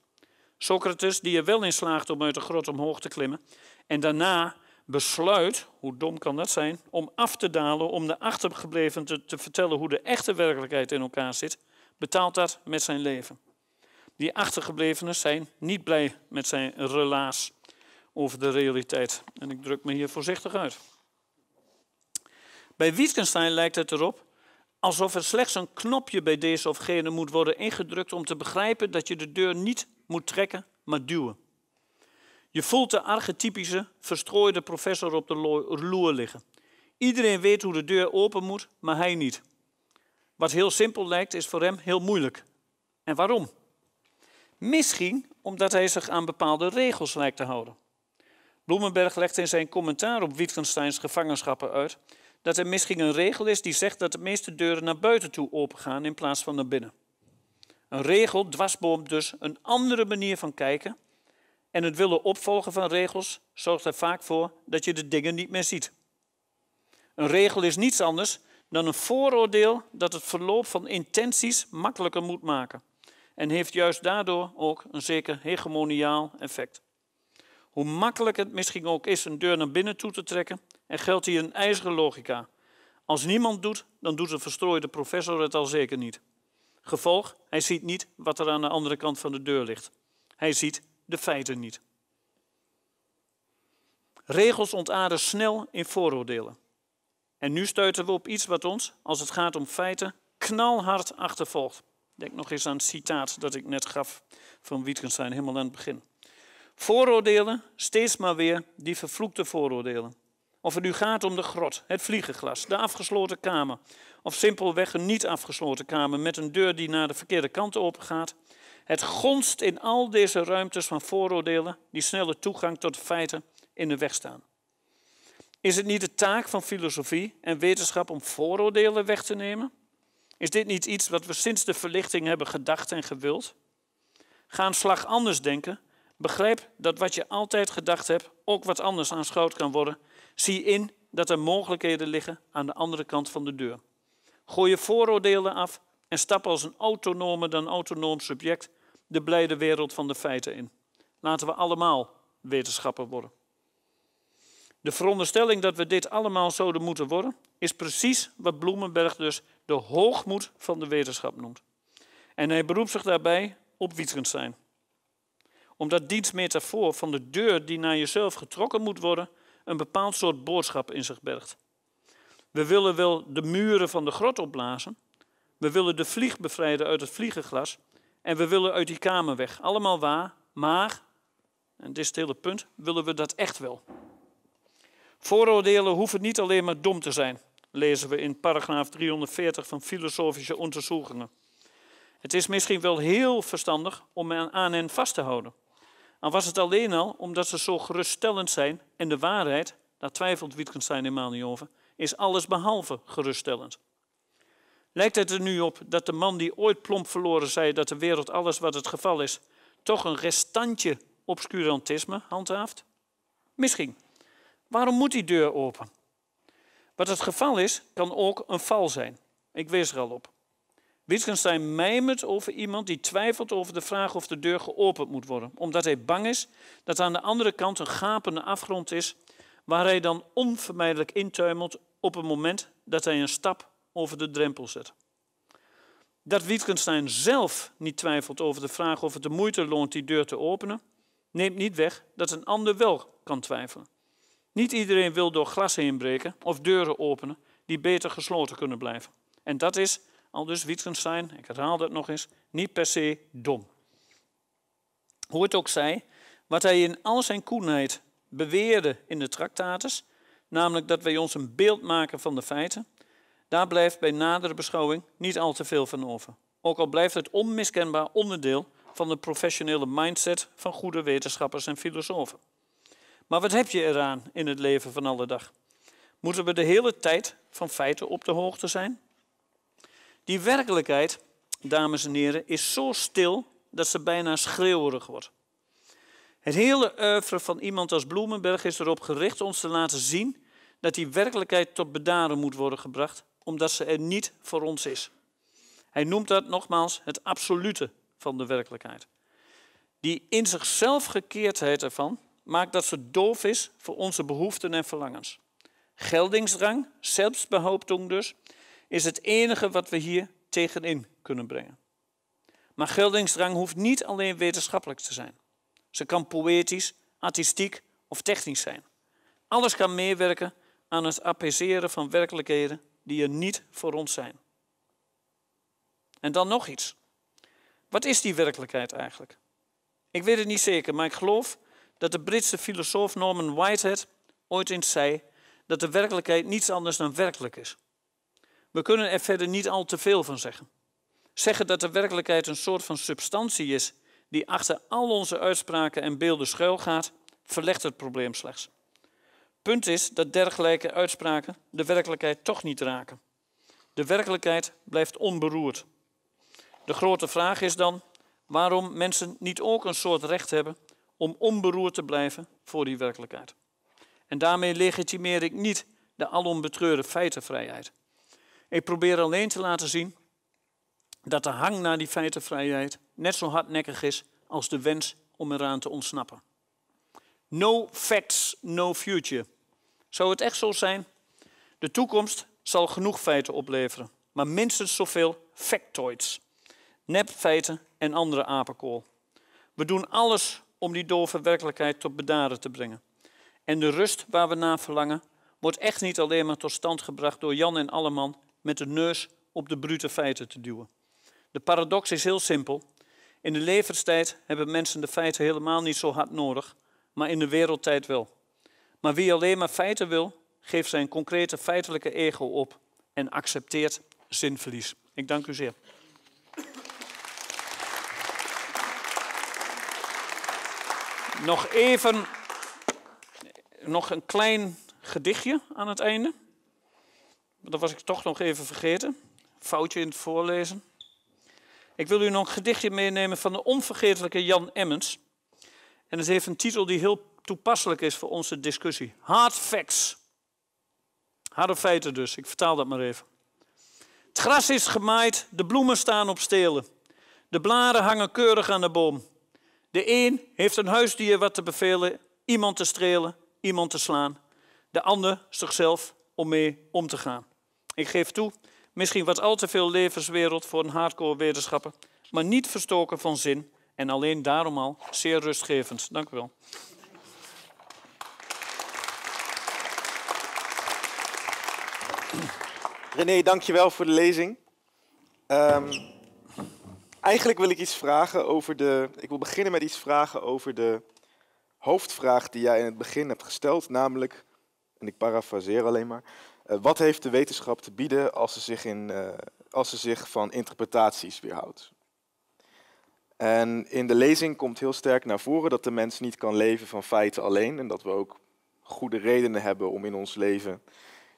Socrates, die er wel in slaagt om uit de grot omhoog te klimmen, en daarna besluit, hoe dom kan dat zijn, om af te dalen om de achtergeblevenen te, te vertellen hoe de echte werkelijkheid in elkaar zit, betaalt dat met zijn leven. Die achtergeblevenen zijn niet blij met zijn relaas over de realiteit. En ik druk me hier voorzichtig uit. Bij Wittgenstein lijkt het erop alsof er slechts een knopje bij deze of gene moet worden ingedrukt om te begrijpen dat je de deur niet moet trekken, maar duwen. Je voelt de archetypische, verstrooide professor op de loer liggen. Iedereen weet hoe de deur open moet, maar hij niet. Wat heel simpel lijkt, is voor hem heel moeilijk. En waarom? Misschien omdat hij zich aan bepaalde regels lijkt te houden. Bloemenberg legt in zijn commentaar op Wittgensteins gevangenschappen uit dat er misschien een regel is die zegt dat de meeste deuren naar buiten toe opengaan in plaats van naar binnen. Een regel dwarsboomt dus een andere manier van kijken en het willen opvolgen van regels zorgt er vaak voor dat je de dingen niet meer ziet. Een regel is niets anders dan een vooroordeel dat het verloop van intenties makkelijker moet maken en heeft juist daardoor ook een zeker hegemoniaal effect. Hoe makkelijk het misschien ook is een deur naar binnen toe te trekken, er geldt hier een ijzeren logica. Als niemand doet, dan doet een verstrooide professor het al zeker niet. Gevolg, hij ziet niet wat er aan de andere kant van de deur ligt. Hij ziet de feiten niet. Regels ontaarden snel in vooroordelen. En nu stuiten we op iets wat ons, als het gaat om feiten, knalhard achtervolgt. Denk nog eens aan het citaat dat ik net gaf van Wittgenstein, helemaal aan het begin. Vooroordelen, steeds maar weer die vervloekte vooroordelen. Of het nu gaat om de grot, het vliegenglas, de afgesloten kamer. Of simpelweg een niet afgesloten kamer met een deur die naar de verkeerde kant opengaat. Het gonst in al deze ruimtes van vooroordelen die snelle toegang tot de feiten in de weg staan. Is het niet de taak van filosofie en wetenschap om vooroordelen weg te nemen? Is dit niet iets wat we sinds de verlichting hebben gedacht en gewild? Ga een slag anders denken. Begrijp dat wat je altijd gedacht hebt ook wat anders aanschouwd kan worden. Zie in dat er mogelijkheden liggen aan de andere kant van de deur. Gooi je vooroordelen af en stap als een autonome dan autonoom subject de blijde wereld van de feiten in. Laten we allemaal wetenschapper worden. De veronderstelling dat we dit allemaal zouden moeten worden, is precies wat Bloemenberg dus de hoogmoed van de wetenschap noemt. En hij beroept zich daarbij op Wittgenstein. Omdat diens metafoor van de deur die naar jezelf getrokken moet worden, een bepaald soort boodschap in zich bergt. We willen wel de muren van de grot opblazen, we willen de vlieg bevrijden uit het vliegenglas en we willen uit die kamer weg. Allemaal waar, maar, en dit is het hele punt, willen we dat echt wel? Vooroordelen hoeven niet alleen maar dom te zijn, lezen we in paragraaf 340 van Filosofische Onderzoekingen. Het is misschien wel heel verstandig om aan hen vast te houden. Al was het alleen al omdat ze zo geruststellend zijn en de waarheid, daar twijfelt Wittgenstein helemaal niet over, is alles behalve geruststellend. Lijkt het er nu op dat de man die ooit plomp verloren zei dat de wereld alles wat het geval is, toch een restantje obscurantisme handhaaft? Misschien. Waarom moet die deur open? Wat het geval is, kan ook een val zijn. Ik wees er al op. Wittgenstein mijmert over iemand die twijfelt over de vraag of de deur geopend moet worden, omdat hij bang is dat aan de andere kant een gapende afgrond is, waar hij dan onvermijdelijk intuimelt op het moment dat hij een stap over de drempel zet. Dat Wittgenstein zelf niet twijfelt over de vraag of het de moeite loont die deur te openen, neemt niet weg dat een ander wel kan twijfelen. Niet iedereen wil door glas heen breken of deuren openen die beter gesloten kunnen blijven. En dat is, al dus Wittgenstein, ik herhaal dat nog eens, niet per se dom. Hoe het ook zij, wat hij in al zijn koenheid beweerde in de tractatus, namelijk dat wij ons een beeld maken van de feiten, daar blijft bij nadere beschouwing niet al te veel van over. Ook al blijft het onmiskenbaar onderdeel van de professionele mindset van goede wetenschappers en filosofen. Maar wat heb je eraan in het leven van alle dag? Moeten we de hele tijd van feiten op de hoogte zijn? Die werkelijkheid, dames en heren, is zo stil dat ze bijna schreeuwerig wordt. Het hele oeuvre van iemand als Bloemenberg is erop gericht ons te laten zien dat die werkelijkheid tot bedaren moet worden gebracht, omdat ze er niet voor ons is. Hij noemt dat nogmaals het absolute van de werkelijkheid. Die in zichzelf gekeerdheid ervan maakt dat ze doof is voor onze behoeften en verlangens. Geldingsdrang, zelfsbehoopting dus, is het enige wat we hier tegenin kunnen brengen. Maar geldingsdrang hoeft niet alleen wetenschappelijk te zijn. Ze kan poëtisch, artistiek of technisch zijn. Alles kan meewerken aan het apeseren van werkelijkheden die er niet voor ons zijn. En dan nog iets. Wat is die werkelijkheid eigenlijk? Ik weet het niet zeker, maar ik geloof dat de Britse filosoof Norman Whitehead ooit eens zei dat de werkelijkheid niets anders dan werkelijk is. We kunnen er verder niet al te veel van zeggen. Zeggen dat de werkelijkheid een soort van substantie is die achter al onze uitspraken en beelden schuilgaat, verlegt het probleem slechts. Punt is dat dergelijke uitspraken de werkelijkheid toch niet raken. De werkelijkheid blijft onberoerd. De grote vraag is dan waarom mensen niet ook een soort recht hebben om onberoerd te blijven voor die werkelijkheid. En daarmee legitimeer ik niet de alombetreurde feitenvrijheid. Ik probeer alleen te laten zien dat de hang naar die feitenvrijheid net zo hardnekkig is als de wens om eraan te ontsnappen. No facts, no future. Zou het echt zo zijn? De toekomst zal genoeg feiten opleveren, maar minstens zoveel factoids, nepfeiten en andere apenkool. We doen alles om die dove werkelijkheid tot bedaren te brengen. En de rust waar we naar verlangen, wordt echt niet alleen maar tot stand gebracht door Jan en Alleman met de neus op de brute feiten te duwen. De paradox is heel simpel. In de levenstijd hebben mensen de feiten helemaal niet zo hard nodig, maar in de wereldtijd wel. Maar wie alleen maar feiten wil, geeft zijn concrete feitelijke ego op en accepteert zinverlies. Ik dank u zeer. Nog even, nog een klein gedichtje aan het einde. Dat was ik toch nog even vergeten. Foutje in het voorlezen. Ik wil u nog een gedichtje meenemen van de onvergetelijke Jan Emmens. En het heeft een titel die heel toepasselijk is voor onze discussie. Hard facts. Harde feiten dus, ik vertaal dat maar even. Het gras is gemaaid, de bloemen staan op stelen. De blaren hangen keurig aan de boom. De een heeft een huisdier wat te bevelen, iemand te strelen, iemand te slaan. De ander zichzelf om mee om te gaan. Ik geef toe, misschien wat al te veel levenswereld voor een hardcore wetenschapper, maar niet verstoken van zin en alleen daarom al zeer rustgevend. Dank u wel. René, dankjewel voor de lezing. Um... Eigenlijk wil ik iets vragen over de. Ik wil beginnen met iets vragen over de hoofdvraag die jij in het begin hebt gesteld, namelijk, en ik parafraseer alleen maar, eh, wat heeft de wetenschap te bieden als ze zich, in, eh, als ze zich van interpretaties weerhoudt? En in de lezing komt heel sterk naar voren dat de mens niet kan leven van feiten alleen en dat we ook goede redenen hebben om in ons leven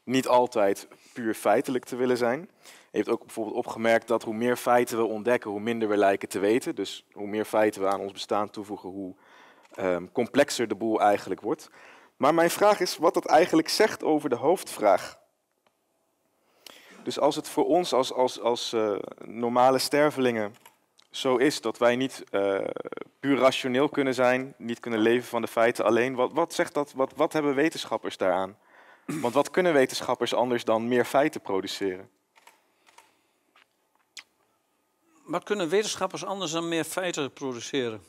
niet altijd puur feitelijk te willen zijn. Je hebt ook bijvoorbeeld opgemerkt dat hoe meer feiten we ontdekken, hoe minder we lijken te weten. Dus hoe meer feiten we aan ons bestaan toevoegen, hoe ehm, complexer de boel eigenlijk wordt. Maar mijn vraag is wat dat eigenlijk zegt over de hoofdvraag. Dus als het voor ons als, als, als eh, normale stervelingen zo is dat wij niet eh, puur rationeel kunnen zijn, niet kunnen leven van de feiten alleen, wat, wat zegt dat, wat, wat hebben wetenschappers daaraan? Want wat kunnen wetenschappers anders dan meer feiten produceren? Wat kunnen wetenschappers anders dan meer feiten produceren?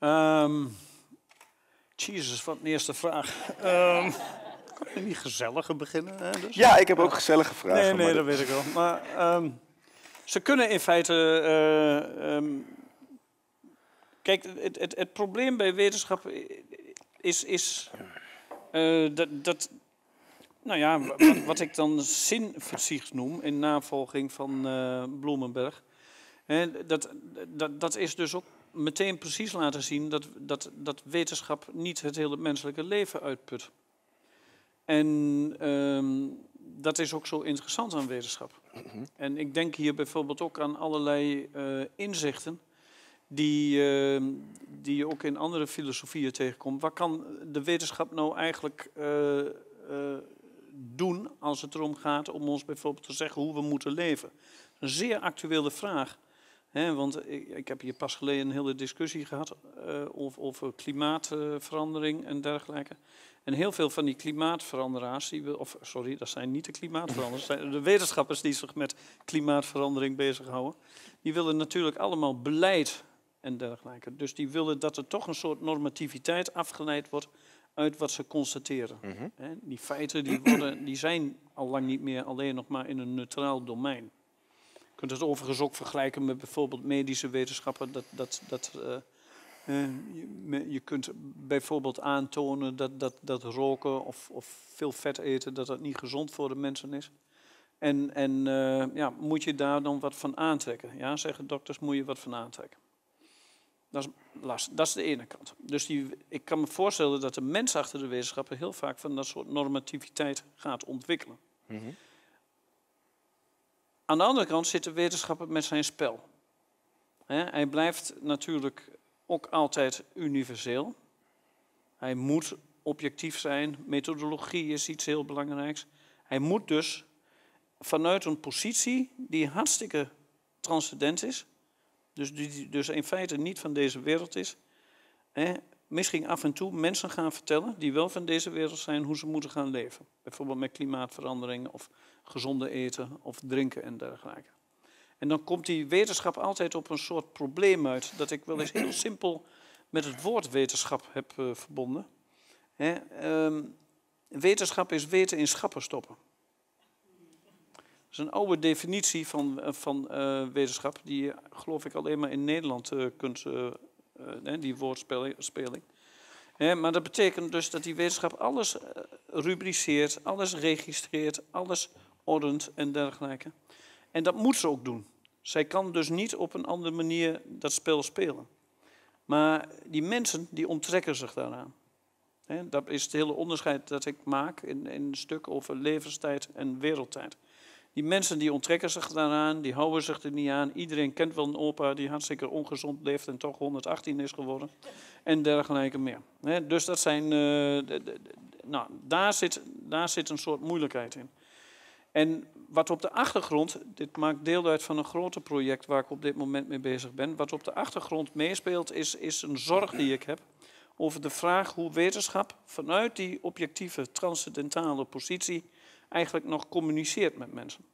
Um, Jezus, wat een eerste vraag. Um, kan je niet gezellige beginnen? Hè, dus? Ja, ik heb ook gezellige vragen. Nee, nee, dat, weet ik wel. Maar ehm, ze kunnen in feite. Eh, kijk, het, het, het, probleem bij wetenschap is, is eh, dat, dat, nou ja, wat, ik dan zinverzicht noem in navolging van eh, Bloemenberg. Hè, dat, dat, dat is dus ook meteen precies laten zien dat, dat, dat wetenschap niet het hele menselijke leven uitput. En ehm, dat is ook zo interessant aan wetenschap. Mhm. En ik denk hier bijvoorbeeld ook aan allerlei eh, inzichten die, ehm, die je ook in andere filosofieën tegenkomt. Wat kan de wetenschap nou eigenlijk eh, eh, doen als het erom gaat om ons bijvoorbeeld te zeggen hoe we moeten leven? Een zeer actuele vraag. want ik, ik, heb hier pas geleden een hele discussie gehad eh, over, klimaatverandering en dergelijke. En heel veel van die klimaatveranderaars, die of sorry, dat zijn niet de klimaatveranderaars, de wetenschappers die zich met klimaatverandering bezighouden, die willen natuurlijk allemaal beleid en dergelijke. Dus die willen dat er toch een soort normativiteit afgeleid wordt uit wat ze constateren. Mhm. die feiten die worden, die zijn al lang niet meer alleen nog maar in een neutraal domein. Je kunt het overigens ook vergelijken met bijvoorbeeld medische wetenschappen. Dat, dat, dat, eh, je, kunt bijvoorbeeld aantonen dat, dat, dat roken of, of veel vet eten dat dat niet gezond voor de mensen is. En, en eh, ja, moet je daar dan wat van aantrekken? Ja, zeggen dokters, moet je wat van aantrekken. Dat is, de ene kant. Dus die, ik kan me voorstellen dat de mens achter de wetenschappen heel vaak van dat soort normativiteit gaat ontwikkelen. Mhm. Aan de andere kant zit de wetenschapper met zijn spel. hij blijft natuurlijk ook altijd universeel. Hij moet objectief zijn. Methodologie is iets heel belangrijks. Hij moet dus vanuit een positie die hartstikke transcendent is, dus die dus in feite niet van deze wereld is. Hè, misschien af en toe mensen gaan vertellen die wel van deze wereld zijn hoe ze moeten gaan leven. Bijvoorbeeld met klimaatverandering of gezonde eten of drinken en dergelijke. En dan komt die wetenschap altijd op een soort probleem uit dat ik wel eens heel simpel met het woord wetenschap heb eh, verbonden. Hè, ehm, wetenschap is weten in schappen stoppen. Dat is een oude definitie van, eh, van eh, wetenschap, die je, geloof ik alleen maar in Nederland eh, kunt, die woordspeling. maar dat betekent dus dat die wetenschap alles rubriceert, alles registreert, alles ordent en dergelijke. En dat moet ze ook doen. Zij kan dus niet op een andere manier dat spel spelen. Maar die mensen die onttrekken zich daaraan. dat is het hele onderscheid dat ik maak in, in een stuk over levenstijd en wereldtijd. Die mensen die onttrekken zich daaraan, die houden zich er niet aan. Iedereen kent wel een opa die hartstikke ongezond leeft en toch 118 is geworden. En dergelijke meer. dus dat zijn. Eh, nou, daar zit, daar zit een soort moeilijkheid in. En wat op de achtergrond, dit maakt deel uit van een groter project waar ik op dit moment mee bezig ben. Wat op de achtergrond meespeelt, is, is een zorg die ik heb over de vraag hoe wetenschap vanuit die objectieve transcendentale positie eigenlijk nog communiceert met mensen.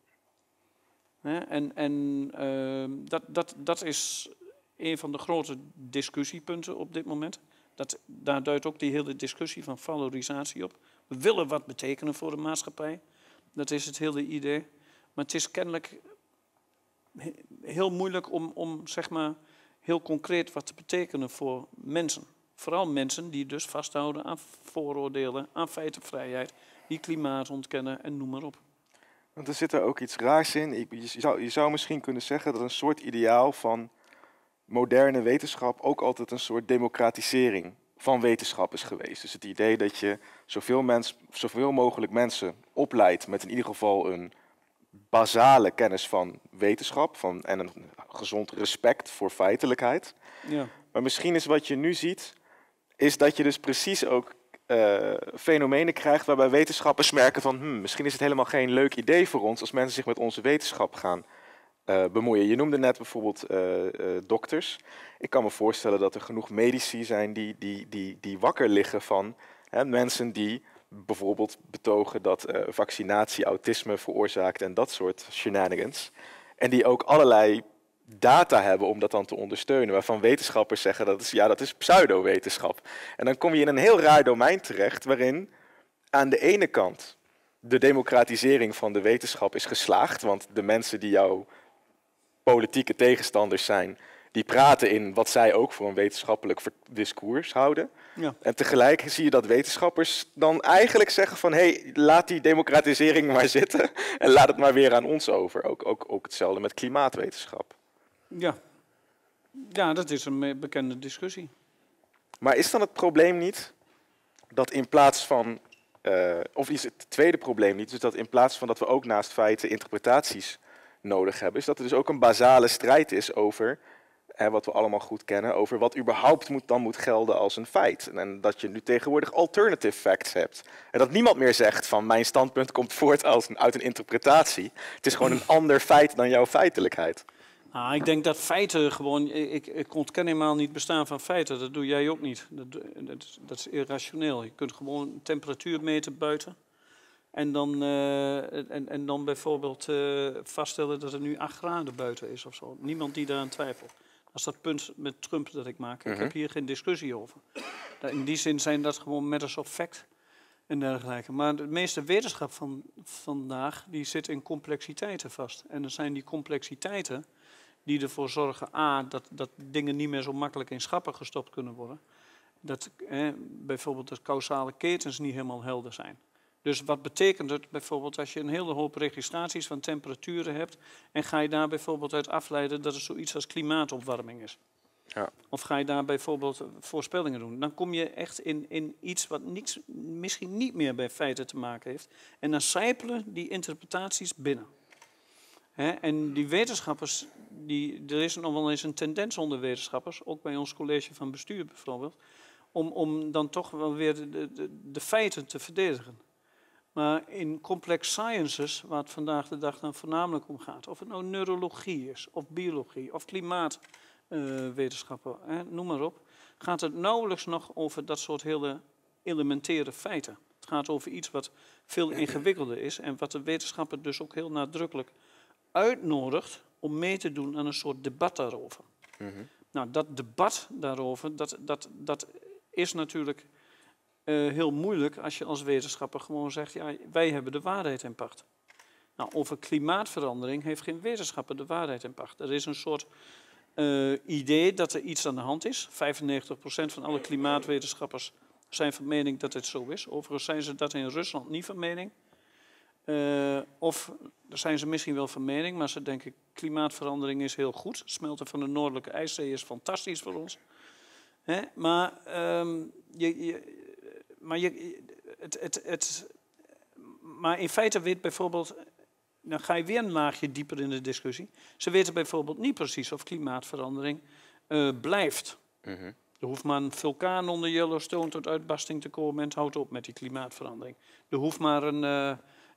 En, en ehm, dat, dat, dat is een van de grote discussiepunten op dit moment. Dat, daar duidt ook die hele discussie van valorisatie op. We willen wat betekenen voor de maatschappij. Dat is het hele idee. Maar het is kennelijk heel moeilijk om, om zeg maar, heel concreet wat te betekenen voor mensen. Vooral mensen die dus vasthouden aan vooroordelen, aan feitenvrijheid, die klimaat ontkennen en noem maar op. Want er zit er ook iets raars in. Je zou, je zou misschien kunnen zeggen dat een soort ideaal van moderne wetenschap ook altijd een soort democratisering van wetenschap is geweest. Dus het idee dat je zoveel, mens, zoveel mogelijk mensen opleidt met in ieder geval een basale kennis van wetenschap van, en een gezond respect voor feitelijkheid. Ja. Maar misschien is wat je nu ziet, is dat je dus precies ook uh, fenomenen krijgt waarbij wetenschappers merken van hmm, misschien is het helemaal geen leuk idee voor ons als mensen zich met onze wetenschap gaan eh, bemoeien. Je noemde net bijvoorbeeld eh, dokters. Ik kan me voorstellen dat er genoeg medici zijn die, die, die, die wakker liggen van hè, mensen die bijvoorbeeld betogen dat vaccinatie autisme veroorzaakt en dat soort shenanigans. En die ook allerlei data hebben om dat dan te ondersteunen, waarvan wetenschappers zeggen dat is, ja, dat is pseudowetenschap. En dan kom je in een heel raar domein terecht waarin aan de ene kant de democratisering van de wetenschap is geslaagd, want de mensen die jouw politieke tegenstanders zijn, die praten in wat zij ook voor een wetenschappelijk discours houden. Ja. En tegelijk zie je dat wetenschappers dan eigenlijk zeggen van hé, hey, laat die democratisering maar zitten en laat het maar weer aan ons over. Ook, ook, ook hetzelfde met klimaatwetenschap. Ja. ja, dat is een bekende discussie. Maar is dan het probleem niet dat in plaats van, eh, of is het tweede probleem niet, dus dat in plaats van dat we ook naast feiten interpretaties nodig hebben, is dat er dus ook een basale strijd is over wat we allemaal goed kennen, over wat überhaupt moet, dan moet gelden als een feit. En, en, dat je nu tegenwoordig alternative facts hebt. En dat niemand meer zegt van mijn standpunt komt voort als een, uit een interpretatie. Het is gewoon een ander feit dan jouw feitelijkheid. Nou, ik denk dat feiten gewoon. Ik, ik ontken helemaal niet bestaan van feiten. Dat doe jij ook niet. Dat, dat, is irrationeel. Je kunt gewoon temperatuur meten buiten. En dan, eh, en, en dan bijvoorbeeld eh, vaststellen dat het nu 8 graden buiten is of zo. Niemand die daaraan twijfelt. Dat is dat punt met Trump dat ik maak. Ik mhm. heb hier geen discussie over. In die zin zijn dat gewoon matters of fact en dergelijke. Maar de meeste wetenschap van vandaag die zit in complexiteiten vast. En dan zijn die complexiteiten die ervoor zorgen A, dat, dat dingen niet meer zo makkelijk in schappen gestopt kunnen worden. Dat bijvoorbeeld de causale ketens niet helemaal helder zijn. Dus wat betekent het bijvoorbeeld als je een hele hoop registraties van temperaturen hebt en ga je daar bijvoorbeeld uit afleiden dat het zoiets als klimaatopwarming is? Ja. Of ga je daar bijvoorbeeld voorspellingen doen? Dan kom je echt in, in iets wat niks, misschien niet meer bij feiten te maken heeft. En dan sijpelen die interpretaties binnen en die wetenschappers, die, er is nog wel eens een tendens onder wetenschappers, ook bij ons college van bestuur bijvoorbeeld, om, om dan toch wel weer de, de, feiten te verdedigen. Maar in complex sciences, waar het vandaag de dag dan voornamelijk om gaat, of het nou neurologie is, of biologie, of klimaatwetenschappen, eh, eh, noem maar op, gaat het nauwelijks nog over dat soort hele elementaire feiten. Het gaat over iets wat veel ingewikkelder is en wat de wetenschappen dus ook heel nadrukkelijk uitnodigt om mee te doen aan een soort debat daarover. Mhm. Nou, dat debat daarover, dat, dat, dat is natuurlijk eh, heel moeilijk als je als wetenschapper gewoon zegt, ja, wij hebben de waarheid in pacht. Nou, over klimaatverandering heeft geen wetenschapper de waarheid in pacht. Er is een soort eh, idee dat er iets aan de hand is. 95% van alle klimaatwetenschappers zijn van mening dat dit zo is. Overigens zijn ze dat in Rusland niet van mening. Eh, of of zijn ze misschien wel van mening, maar ze denken klimaatverandering is heel goed. Smelten van de noordelijke ijszee is fantastisch voor ons. Hè? Maar, ehm, je, je, maar, je, het, het, het, maar in feite weet bijvoorbeeld, dan ga je weer een laagje dieper in de discussie. Ze weten bijvoorbeeld niet precies of klimaatverandering eh, blijft. Mhm. Er hoeft maar een vulkaan onder Yellowstone tot uitbarsting te komen en houdt op met die klimaatverandering. Er hoeft maar een eh,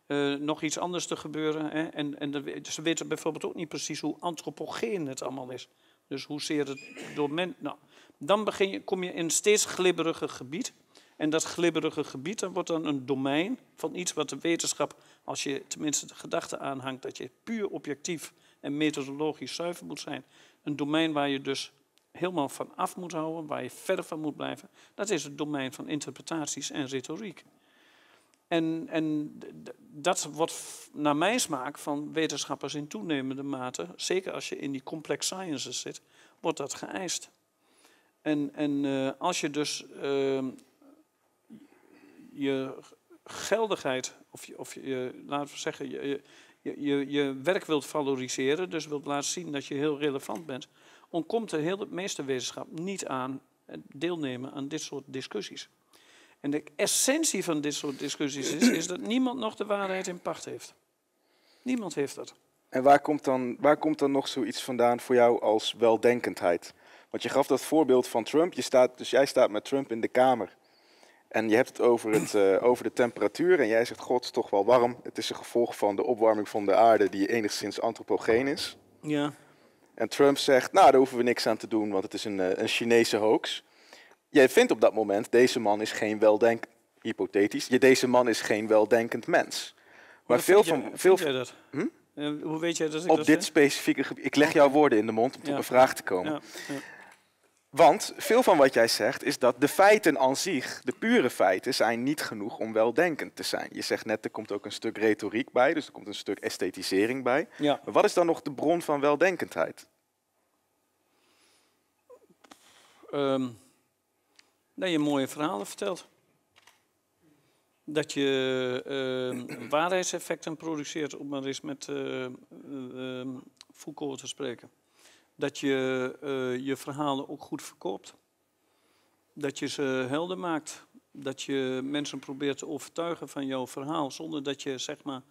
eh, nog iets anders te gebeuren. Hè? En, en dus ze weten bijvoorbeeld ook niet precies hoe antropogeen het allemaal is. Dus hoezeer het door men. Nou, dan begin je, kom je in een steeds glibberiger gebied. En dat glibberige gebied dat wordt dan een domein van iets wat de wetenschap, als je tenminste de gedachte aanhangt dat je puur objectief en methodologisch zuiver moet zijn, een domein waar je dus helemaal van af moet houden, waar je verder van moet blijven, dat is het domein van interpretaties en retoriek. En, en dat wordt naar mijn smaak van wetenschappers in toenemende mate, zeker als je in die complex sciences zit, wordt dat geëist. En, en eh, als je dus ehm, je geldigheid, of, je, of je, laten we zeggen, je, je, je, je werk wilt valoriseren, dus wilt laten zien dat je heel relevant bent, ontkomt de meeste wetenschap niet aan deelnemen aan dit soort discussies. En de essentie van dit soort discussies is, is dat niemand nog de waarheid in pacht heeft. Niemand heeft dat. En waar komt, dan, waar komt dan nog zoiets vandaan voor jou als weldenkendheid? Want je gaf dat voorbeeld van Trump. Je staat, dus jij staat met Trump in de Kamer. En je hebt het over, het, eh, over de temperatuur. En jij zegt, god, het is toch wel warm. Het is een gevolg van de opwarming van de aarde die enigszins antropogeen is. Ja. En Trump zegt, nou, daar hoeven we niks aan te doen, want het is een, eh, een Chinese hoax. Jij vindt op dat moment, deze man is geen weldenkend, hypothetisch, je, deze man is geen weldenkend mens. Maar veel van... veel dat? Hm? Hoe weet jij dat ik Op dit specifieke gebied. Ik leg jouw woorden in de mond om tot een vraag te komen. Ja. Want veel van wat jij zegt is dat de feiten aan zich, de pure feiten, zijn niet genoeg om weldenkend te zijn. Je zegt net, er komt ook een stuk retoriek bij, dus er komt een stuk esthetisering bij. Ja. wat is dan nog de bron van weldenkendheid? Um dat je mooie verhalen vertelt. Dat je ehm, waarheidseffecten produceert, om maar eens met uh, Foucault te spreken. Dat je eh, je verhalen ook goed verkoopt. Dat je ze helder maakt. Dat je mensen probeert te overtuigen van jouw verhaal, zonder dat je zeg maar,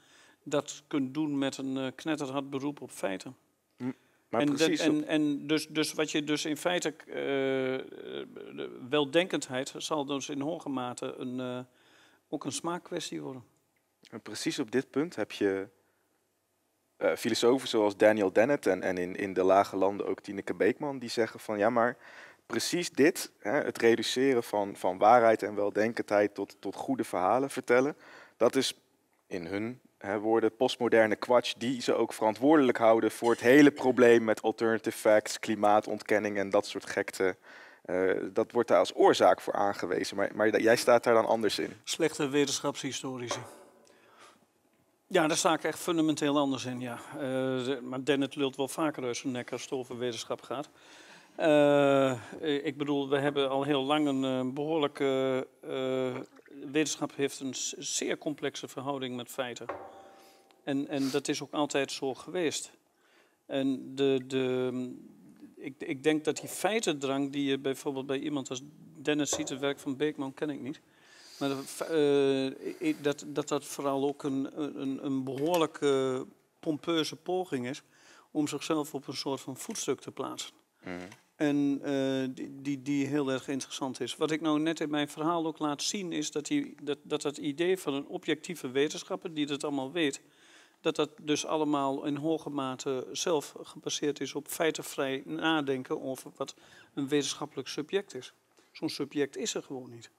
dat kunt doen met een eh, knetterhard beroep op feiten en, en, en dus, dus wat je dus in feite, eh, weldenkendheid zal dus in hoge mate een, eh, ook een smaakkwestie worden. precies op dit punt heb je eh, filosofen zoals Daniel Dennett en, en in, in de lage landen ook Tineke Beekman, die zeggen van ja, maar precies dit, hè, het reduceren van, van waarheid en weldenkendheid tot, tot goede verhalen vertellen, dat is in hun worden woorden, postmoderne kwatsch, die ze ook verantwoordelijk houden voor het hele probleem met alternative facts, klimaatontkenning en dat soort gekte. Eh, dat wordt daar als oorzaak voor aangewezen, maar, maar jij staat daar dan anders in. Slechte wetenschapshistorici. Ja, daar sta ik echt fundamenteel anders in, ja. Eh, maar Dennett lult wel vaker uit zijn nek als het over wetenschap gaat. Eh, ik bedoel, we hebben al heel lang een behoorlijke wetenschap heeft een zeer complexe verhouding met feiten. En, en dat is ook altijd zo geweest. En de, de, ik, ik denk dat die feitendrang die je bijvoorbeeld bij iemand als Dennis ziet, het werk van Beekman ken ik niet. Maar eh, dat, dat dat vooral ook een, een, een behoorlijke pompeuze poging is om zichzelf op een soort van voetstuk te plaatsen. Mm en eh, die, die, heel erg interessant is. Wat ik nou net in mijn verhaal ook laat zien, is dat, die, dat, dat het idee van een objectieve wetenschapper die dat allemaal weet, dat dat dus allemaal in hoge mate zelf gebaseerd is op feitenvrij nadenken over wat een wetenschappelijk subject is. Zo'n subject is er gewoon niet.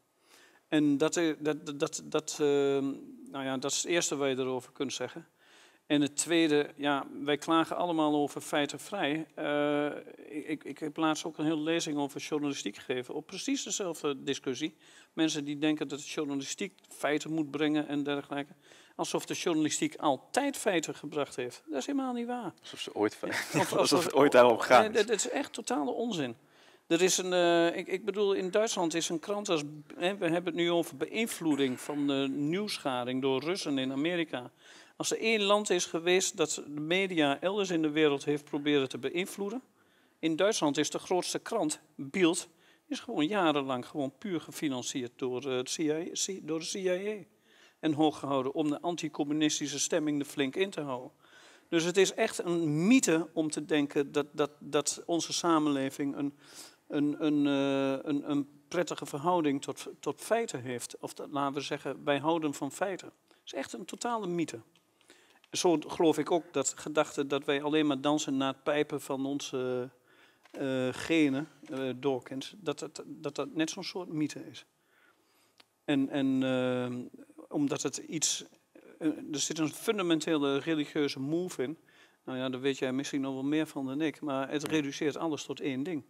En dat, eh, dat, dat, dat, eh, nou ja, dat is het eerste wat je erover kunt zeggen. En het tweede, ja, wij klagen allemaal over feitenvrij. Uh, ik, ik heb laatst ook een hele lezing over journalistiek gegeven, op precies dezelfde discussie. Mensen die denken dat journalistiek feiten moet brengen en dergelijke. Alsof de journalistiek altijd feiten gebracht heeft. Dat is helemaal niet waar. Alsof ze ooit, feiten, alsof, alsof het ooit daarom gaat. Nee, dat, is echt totale onzin. Er is een, eh, ik, ik, bedoel, in Duitsland is een krant als. we hebben het nu over beïnvloeding van de nieuwsgaring door Russen in Amerika. Als er één land is geweest dat de media elders in de wereld heeft proberen te beïnvloeden. In Duitsland is de grootste krant, Bild, is gewoon jarenlang gewoon puur gefinancierd door, het eh, CIA, door de CIA. En hooggehouden om de anticommunistische stemming er flink in te houden. Dus het is echt een mythe om te denken dat, dat, dat onze samenleving een, een, een, eh, een, een prettige verhouding tot, tot feiten heeft. Of dat, laten we zeggen, wij houden van feiten. Het is echt een totale mythe zo geloof ik ook dat gedachte dat wij alleen maar dansen naar het pijpen van onze uh, genen, uh, dat dat, dat dat net zo'n soort mythe is. En, en eh, omdat het iets. er zit een fundamentele religieuze move in. Nou ja, daar weet jij misschien nog wel meer van dan ik, maar het reduceert alles tot één ding.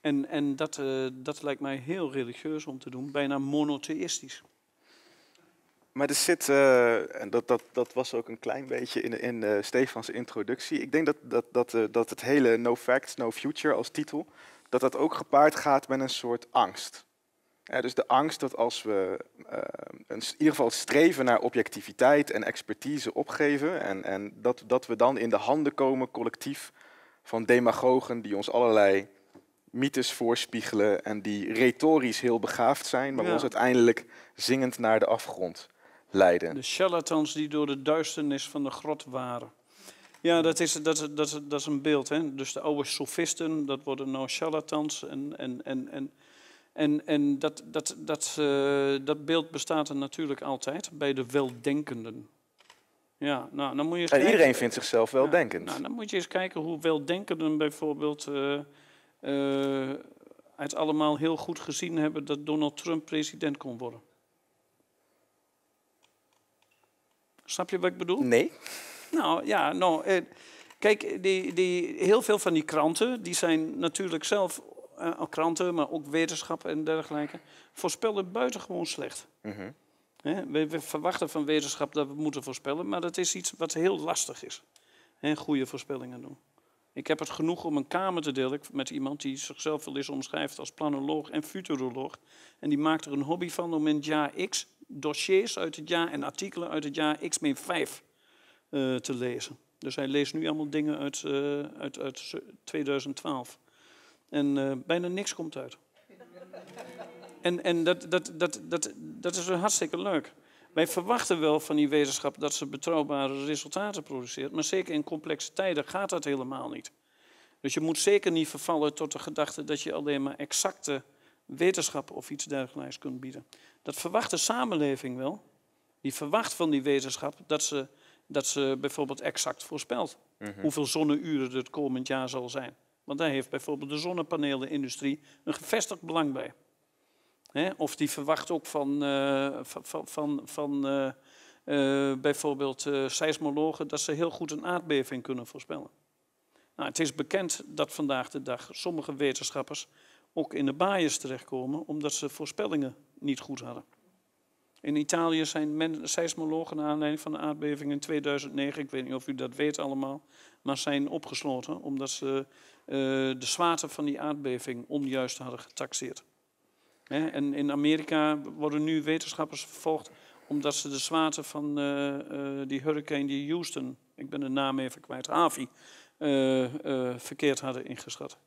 En, en dat, dat lijkt mij heel religieus om te doen, bijna monotheïstisch. Maar er zit, eh, en dat, dat, dat was ook een klein beetje in, in uh, Stefans introductie. Ik denk dat, dat, dat, uh, dat het hele No Facts, No Future als titel, dat dat ook gepaard gaat met een soort angst. dus de angst dat als we in ieder geval streven naar objectiviteit en expertise opgeven, en, en dat, dat we dan in de handen komen collectief van demagogen die ons allerlei mythes voorspiegelen en die retorisch heel begaafd zijn, maar ons uiteindelijk zingend naar de afgrond leiden. De charlatans die door de duisternis van de grot waren. Ja, dat is, dat, dat, dat is een beeld. Hè? Dus de oude sofisten, dat worden nou charlatans. En, en, en, en, en, en dat, dat, dat, eh, dat beeld bestaat er natuurlijk altijd bij de weldenkenden. Ja, nou, dan moet je en iedereen vindt zichzelf weldenkend. nou, dan moet je eens kijken hoe weldenkenden bijvoorbeeld eh, eh, het allemaal heel goed gezien hebben dat Donald Trump president kon worden. Snap je wat ik bedoel? Nee. Nou ja, nou, eh, kijk, die, die, heel veel van die kranten die zijn natuurlijk zelf eh, kranten, maar ook wetenschap en dergelijke, voorspellen buitengewoon slecht. Mhm. we, verwachten van wetenschap dat we moeten voorspellen, maar dat is iets wat heel lastig is. En goede voorspellingen doen. Ik heb het genoeg om een kamer te delen met iemand die zichzelf wel eens omschrijft als planoloog en futuroloog. En die maakt er een hobby van om in jaar X dossiers uit het jaar en artikelen uit het jaar x min 5 te lezen. Dus hij leest nu allemaal dingen uit, eh, uit, uit 2012. En eh, bijna niks komt uit. en en dat, dat, dat, dat, dat is hartstikke leuk. Wij verwachten wel van die wetenschap dat ze betrouwbare resultaten produceert, maar zeker in complexe tijden gaat dat helemaal niet. Dus je moet zeker niet vervallen tot de gedachte dat je alleen maar exacte wetenschap of iets dergelijks kunt bieden. Dat verwacht de samenleving wel. Die verwacht van die wetenschap dat ze, dat ze bijvoorbeeld exact voorspelt mhm. hoeveel zonneuren het komend jaar zal zijn. Want daar heeft bijvoorbeeld de zonnepanelenindustrie een gevestigd belang bij. Of die verwacht ook van, eh, van, van, van eh, eh, bijvoorbeeld seismologen dat ze heel goed een aardbeving kunnen voorspellen. Nou, het is bekend dat vandaag de dag sommige wetenschappers ook in de baaiers terechtkomen omdat ze voorspellingen niet goed hadden. In Italië zijn seismologen naar aanleiding van de aardbeving in 2009, ik weet niet of u dat weet allemaal, maar zijn opgesloten omdat ze eh, de zwaarte van die aardbeving onjuist hadden getaxeerd. en in Amerika worden nu wetenschappers vervolgd omdat ze de zwaarte van eh, eh, die hurricane die Houston, ik ben de naam even kwijt, Avi, verkeerd hadden ingeschat.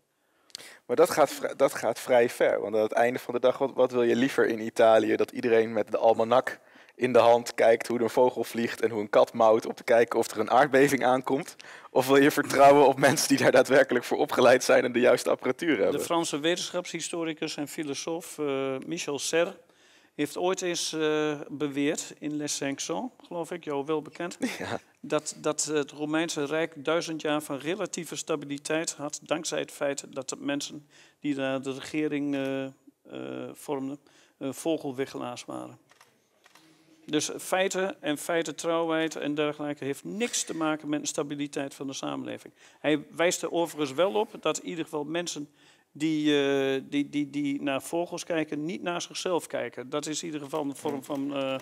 Maar dat gaat, dat gaat vrij ver. Want aan het einde van de dag, wat, wat wil je liever in Italië? Dat iedereen met de almanak in de hand kijkt hoe een vogel vliegt en hoe een kat mout om te kijken of er een aardbeving aankomt? Of wil je vertrouwen op mensen die daar daadwerkelijk voor opgeleid zijn en de juiste apparatuur hebben? De Franse wetenschapshistoricus en filosoof eh, Michel Serre heeft ooit eens eh, beweerd in Les Cinq geloof ik, jou wel bekend, dat, dat het Romeinse Rijk duizend jaar van relatieve stabiliteit had, dankzij het feit dat de mensen die daar de regering eh, eh, vormden, vogelwiggelaars waren. Dus feiten en trouwheid en dergelijke heeft niks te maken met de stabiliteit van de samenleving. Hij wijst er overigens wel op dat in ieder geval mensen die, eh, die, die, die naar vogels kijken, niet naar zichzelf kijken. Dat is in ieder geval een vorm van eh,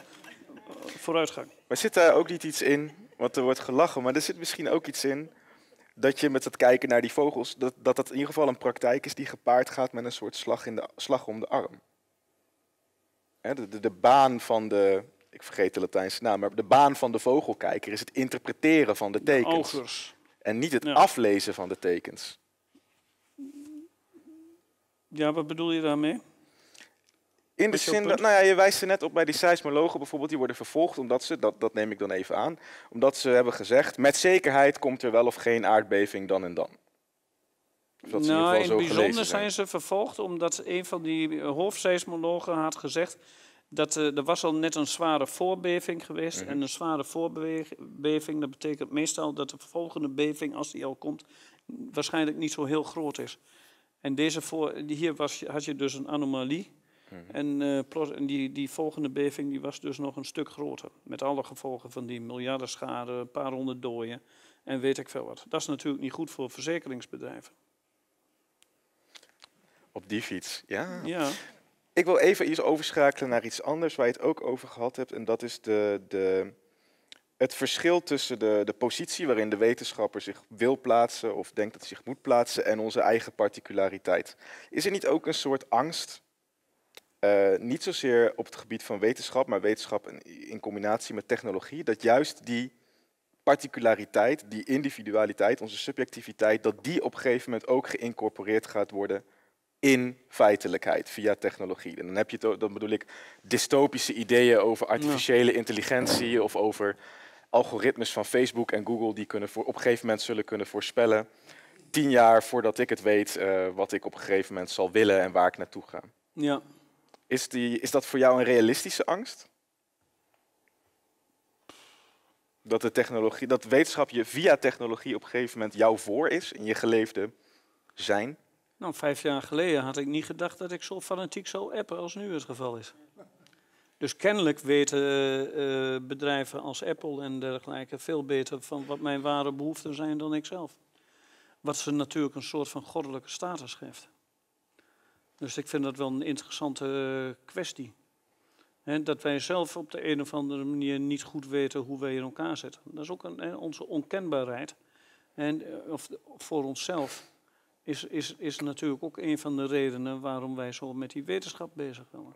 vooruitgang. Maar zit daar ook niet iets in, want er wordt gelachen, maar er zit misschien ook iets in dat je met het kijken naar die vogels, dat, dat in ieder geval een praktijk is die gepaard gaat met een soort slag, in de, slag om de arm. Hè, de, de, baan van de, ik vergeet de Latijnse naam, maar de baan van de vogelkijker is het interpreteren van de tekens. en niet het aflezen van de tekens. Ja, wat bedoel je daarmee? In de zin dat, nou ja, je wijst er net op bij die seismologen bijvoorbeeld, die worden vervolgd omdat ze, dat, dat neem ik dan even aan, omdat ze hebben gezegd, met zekerheid komt er wel of geen aardbeving dan en dan. Of dat nou, in, het bijzonder zijn ze vervolgd omdat een van die hoofdseismologen had gezegd dat eh, er was al net een zware voorbeving geweest. Mhm. En een zware voorbeving, dat betekent meestal dat de volgende beving, als die al komt, waarschijnlijk niet zo heel groot is. En deze voor, hier was, had je dus een anomalie. Mhm. En, eh, en die, die volgende beving die was dus nog een stuk groter. Met alle gevolgen van die miljarden schade, een paar honderd doden en weet ik veel wat. Dat is natuurlijk niet goed voor verzekeringsbedrijven. Op die fiets, ja. ja. Ik wil even iets overschakelen naar iets anders waar je het ook over gehad hebt. En dat is de, de het verschil tussen de, de positie waarin de wetenschapper zich wil plaatsen of denkt dat hij zich moet plaatsen en onze eigen particulariteit. Is er niet ook een soort angst, eh, niet zozeer op het gebied van wetenschap, maar wetenschap in, in combinatie met technologie, dat juist die particulariteit, die individualiteit, onze subjectiviteit, dat die op een gegeven moment ook geïncorporeerd gaat worden in feitelijkheid via technologie. En dan heb je, dan bedoel ik, dystopische ideeën over artificiële intelligentie of over algoritmes van Facebook en Google die kunnen voor, op een gegeven moment zullen kunnen voorspellen, tien jaar voordat ik het weet, eh, wat ik op een gegeven moment zal willen en waar ik naartoe ga. Ja. Is, die, is dat voor jou een realistische angst? Dat, de technologie, dat wetenschap je via technologie op een gegeven moment jou voor is in je geleefde zijn? Nou, vijf jaar geleden had ik niet gedacht dat ik zo fanatiek zou appen als nu het geval is. Dus kennelijk weten eh, eh, bedrijven als Apple en dergelijke veel beter van wat mijn ware behoeften zijn dan ik zelf. Wat ze natuurlijk een soort van goddelijke status geeft. Dus ik vind dat wel een interessante eh, kwestie. dat wij zelf op de een of andere manier niet goed weten hoe wij in elkaar zitten. Dat is ook een, onze onkenbaarheid. En of, voor onszelf is, is, is natuurlijk ook een van de redenen waarom wij zo met die wetenschap bezig willen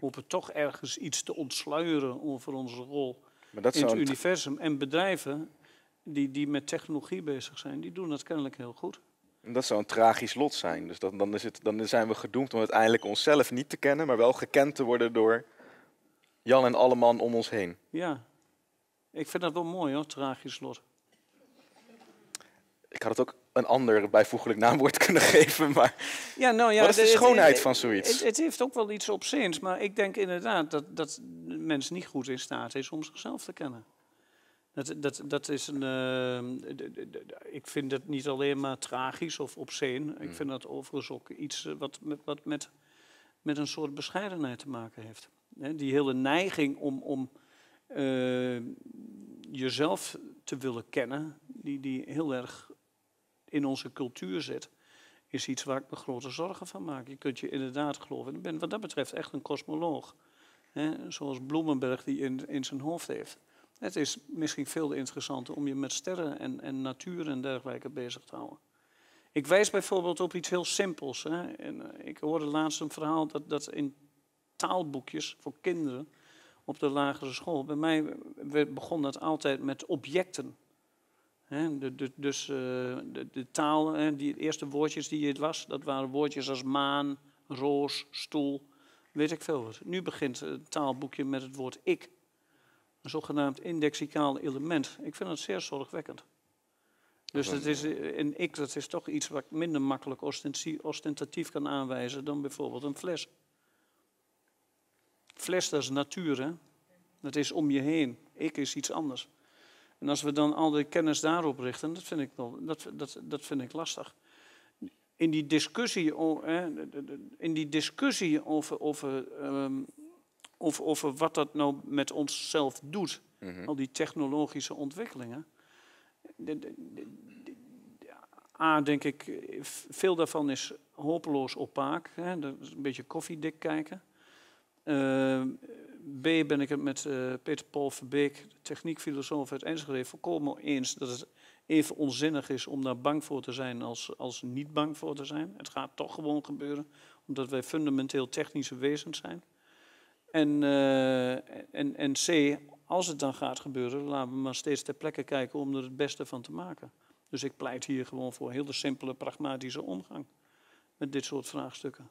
hopen toch ergens iets te ontsluieren over onze rol in het universum. En bedrijven die, die met technologie bezig zijn, die doen dat kennelijk heel goed. En dat zou een tragisch lot zijn. Dus dan, is het, dan zijn we gedoemd om uiteindelijk onszelf niet te kennen, maar wel gekend te worden door Jan en alle man om ons heen. Ja, ik vind dat wel mooi hoor, tragisch lot. Ik had het ook een ander bijvoeglijk naamwoord kunnen geven. Maar ja, nou ja, wat is de, schoonheid van zoiets? Het, het, heeft ook wel iets op maar ik denk inderdaad dat, dat de mens niet goed in staat is om zichzelf te kennen. Dat, dat, dat is een. Ehm, ik vind dat niet alleen maar tragisch of opzien. Ik hmm. vind dat overigens ook iets eh, wat, wat met, met een soort bescheidenheid te maken heeft. Die hele neiging om, om eh, jezelf te willen kennen, die, die heel erg in onze cultuur zit, is iets waar ik me grote zorgen van maak. Je kunt je inderdaad geloven. Ik ben wat dat betreft echt een kosmoloog. Zoals Bloemenberg die in, in zijn hoofd heeft. Het is misschien veel interessanter om je met sterren en, en natuur en dergelijke bezig te houden. Ik wijs bijvoorbeeld op iets heel simpels. Hè. En, eh, ik hoorde laatst een verhaal dat, dat in taalboekjes voor kinderen op de lagere school, bij mij begon dat altijd met objecten dus eh, de, taal, he, die eerste woordjes die je was, dat waren woordjes als maan, roos, stoel, weet ik veel wat. Nu begint het taalboekje met het woord ik. Een zogenaamd indexicaal element. Ik vind dat zeer zorgwekkend. Dus dat is, eh, een ik, dat is toch iets wat ik minder makkelijk ostentatief kan aanwijzen dan bijvoorbeeld een fles. Fles, dat is natuur, hè? Dat is om je heen. Ik is iets anders. En als we dan al die kennis daarop richten, dat vind ik, nog dat, dat, dat vind ik lastig. In die discussie, in die discussie over, ehm, over, over, wat dat nou met onszelf doet, mhm. al die technologische ontwikkelingen. A, denk ik, veel daarvan is hopeloos opaak. Hè? Dat is een beetje koffiedik kijken. Ehm, B ben ik het met eh, Peter Paul Verbeek, techniekfilosoof uit Enschede, volkomen eens dat het even onzinnig is om daar bang voor te zijn als, als niet bang voor te zijn. Het gaat toch gewoon gebeuren, omdat wij fundamenteel technische wezens zijn. En, eh, en, en C, als het dan gaat gebeuren, laten we maar steeds ter plekke kijken om er het beste van te maken. Dus ik pleit hier gewoon voor heel de simpele, pragmatische omgang met dit soort vraagstukken.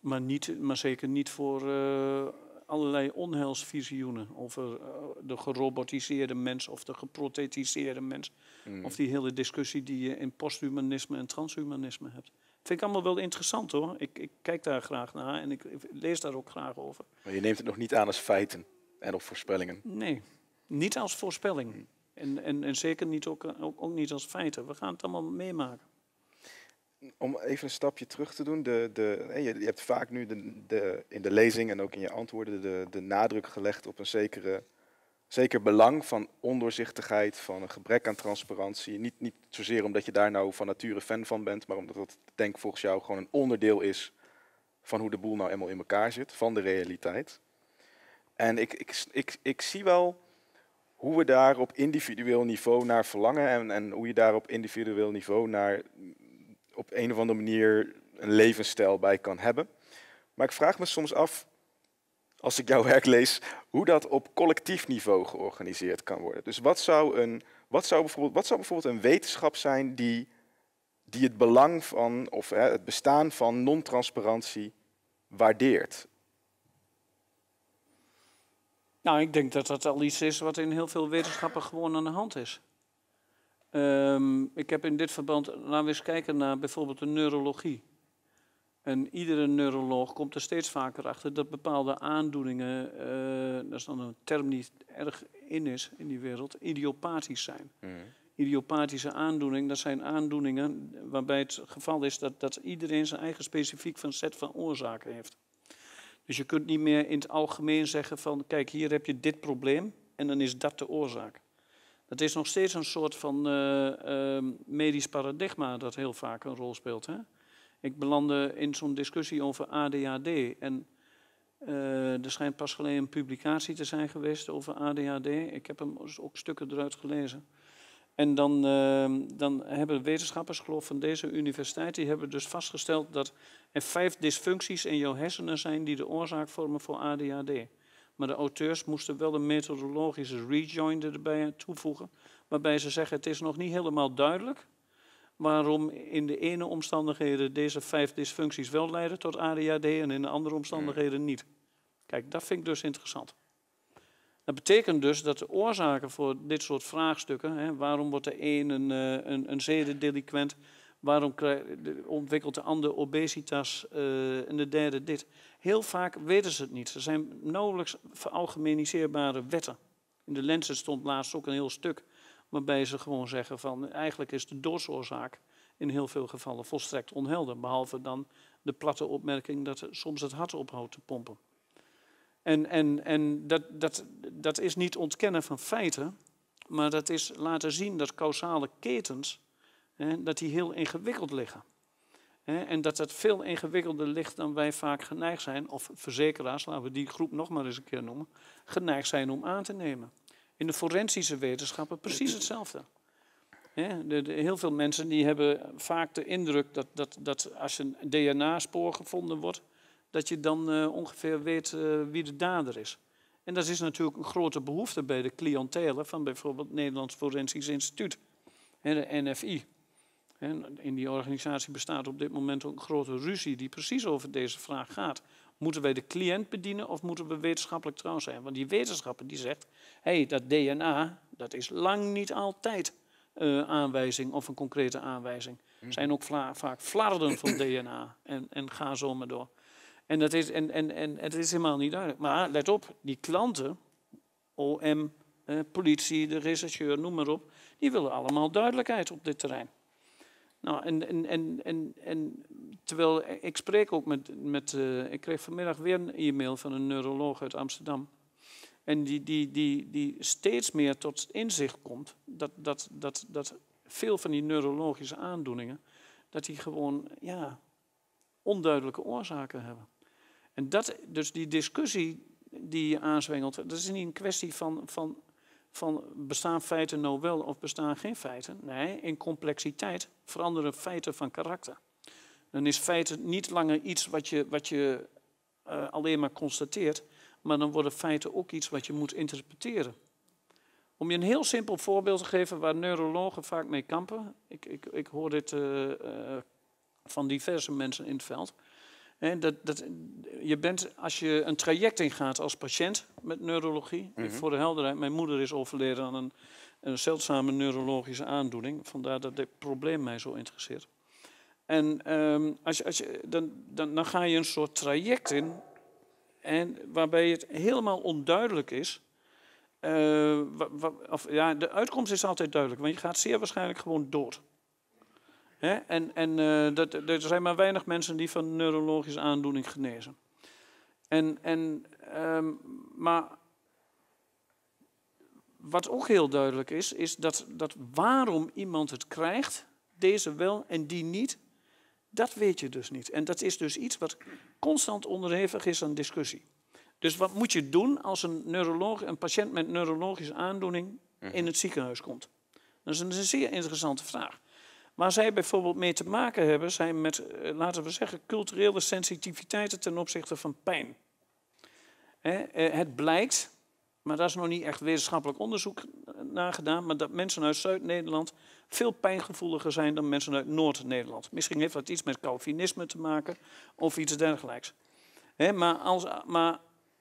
Maar, niet, maar zeker niet voor eh, allerlei onheilsvisioenen over eh, de gerobotiseerde mens of de geprothetiseerde mens. Mm. Of die hele discussie die je in posthumanisme en transhumanisme hebt. Vind ik allemaal wel interessant hoor. Ik, ik kijk daar graag naar en ik, lees daar ook graag over. Maar je neemt het nog niet aan als feiten en of voorspellingen? Nee, niet als voorspelling. Mm. En, en, en zeker niet ook, ook, ook niet als feiten. We gaan het allemaal meemaken om even een stapje terug te doen, de, de, je, hebt vaak nu de, de, in de lezing en ook in je antwoorden de, de nadruk gelegd op een zekere, zeker belang van ondoorzichtigheid, van een gebrek aan transparantie. Niet, niet zozeer omdat je daar nou van nature fan van bent, maar omdat dat denk volgens jou gewoon een onderdeel is van hoe de boel nou eenmaal in elkaar zit, van de realiteit. En ik, ik, ik, ik zie wel hoe we daar op individueel niveau naar verlangen en, en hoe je daar op individueel niveau naar op een of andere manier een levensstijl bij kan hebben. Maar ik vraag me soms af, als ik jouw werk lees, hoe dat op collectief niveau georganiseerd kan worden. Dus wat zou, een, wat zou, bijvoorbeeld, wat zou bijvoorbeeld een wetenschap zijn die, die het belang van, of hè, het bestaan van non-transparantie waardeert? Nou, ik denk dat dat al iets is wat in heel veel wetenschappen gewoon aan de hand is. Ehm, ik heb in dit verband, laten we eens kijken naar bijvoorbeeld de neurologie. En iedere neuroloog komt er steeds vaker achter dat bepaalde aandoeningen, eh, dat is dan een term die erg in is in die wereld, idiopathisch zijn. Mhm. Idiopathische aandoeningen, dat zijn aandoeningen waarbij het geval is dat, dat iedereen zijn eigen specifiek van set van oorzaken heeft. Dus je kunt niet meer in het algemeen zeggen van kijk, hier heb je dit probleem en dan is dat de oorzaak. Dat is nog steeds een soort van eh, ehm, medisch paradigma dat heel vaak een rol speelt. Hè? Ik belandde in zo'n discussie over ADHD. En eh, er schijnt pas geleden een publicatie te zijn geweest over ADHD. Ik heb hem dus ook stukken eruit gelezen. En dan, ehm, dan hebben wetenschappers, geloof van deze universiteit, die hebben dus vastgesteld dat er vijf dysfuncties in jouw hersenen zijn die de oorzaak vormen voor ADHD. Maar de auteurs moesten wel een methodologische rejoinder erbij toevoegen. Waarbij ze zeggen: het is nog niet helemaal duidelijk waarom in de ene omstandigheden deze vijf dysfuncties wel leiden tot ADHD en in de andere hmm. omstandigheden niet. Kijk, dat vind ik dus interessant. Dat betekent dus dat de oorzaken voor dit soort vraagstukken, hè, waarom wordt de een een, eh, een, Waarom ontwikkelt de ander obesitas eh, en de derde dit? Heel vaak weten ze het niet. Er zijn nauwelijks veralgemeniseerbare wetten. In de lensen stond laatst ook een heel stuk waarbij ze gewoon zeggen van eigenlijk is de doorsoorzaak in heel veel gevallen volstrekt onhelder. Behalve dan de platte opmerking dat het soms het hart ophoudt te pompen. En, en, en dat, dat, dat is niet ontkennen van feiten, maar dat is laten zien dat causale ketens dat die heel ingewikkeld liggen. En dat dat veel ingewikkelder ligt dan wij vaak geneigd zijn, of verzekeraars, laten we die groep nog maar eens een keer noemen, geneigd zijn om aan te nemen. In de forensische wetenschappen precies hetzelfde. Heel veel mensen die hebben vaak de indruk dat, dat, dat als een DNA-spoor gevonden wordt, dat je dan eh, ongeveer weet eh, wie de dader is. En dat is natuurlijk een grote behoefte bij de cliëntelen van bijvoorbeeld het Nederlands Forensisch Instituut hè de NFI. En in die organisatie bestaat op dit moment een grote ruzie die precies over deze vraag gaat. Moeten wij de cliënt bedienen of moeten we wetenschappelijk trouw zijn? Want die wetenschapper die zegt, hey, dat DNA dat is lang niet altijd uh, aanwijzing of een concrete aanwijzing. Er hmm. zijn ook vaak flarden van DNA en, en ga zo maar door. En, dat is, en, en, en het is helemaal niet duidelijk. Maar let op, die klanten, OM, eh, politie, de rechercheur, noem maar op, die willen allemaal duidelijkheid op dit terrein. Nou, en, en, en, en, en terwijl ik spreek ook met. met eh, ik kreeg vanmiddag weer een e-mail van een neuroloog uit Amsterdam. En die, die, die, die steeds meer tot inzicht komt dat, dat, dat, dat veel van die neurologische aandoeningen, dat die gewoon ja, onduidelijke oorzaken hebben. En dat, dus die discussie die je aanzwengelt, dat is niet een kwestie van, van van bestaan feiten nou wel of bestaan geen feiten? Nee, in complexiteit veranderen feiten van karakter. Dan is feiten niet langer iets wat je, wat je eh, alleen maar constateert, maar dan worden feiten ook iets wat je moet interpreteren. Om je een heel simpel voorbeeld te geven waar neurologen vaak mee kampen. Ik, ik, ik hoor dit eh, eh, van diverse mensen in het veld. Dat, dat, je bent, als je een traject ingaat als patiënt met neurologie, mhm. voor de helderheid, mijn moeder is overleden aan een, een zeldzame neurologische aandoening, vandaar dat dit probleem mij zo interesseert. En ehm, als je, als je, dan, dan, dan ga je een soort traject in, en waarbij het helemaal onduidelijk is. Eh, of, ja, de uitkomst is altijd duidelijk, want je gaat zeer waarschijnlijk gewoon dood. En, en eh, dat, er zijn maar weinig mensen die van neurologische aandoening genezen. En, en, ehm, maar wat ook heel duidelijk is, is dat, dat waarom iemand het krijgt, deze wel en die niet, dat weet je dus niet. En dat is dus iets wat constant onderhevig is aan discussie. Dus wat moet je doen als een, neuroloog, een patiënt met neurologische aandoening in mhm. het ziekenhuis komt? Dat is een zeer interessante vraag. Waar zij bijvoorbeeld mee te maken hebben, zijn met, eh, laten we zeggen, culturele sensitiviteiten ten opzichte van pijn. Eh, het blijkt, maar daar is nog niet echt wetenschappelijk onderzoek naar gedaan, maar dat mensen uit Zuid-Nederland veel pijngevoeliger zijn dan mensen uit Noord-Nederland. Misschien heeft dat iets met Calvinisme te maken of iets dergelijks. maar, als, maar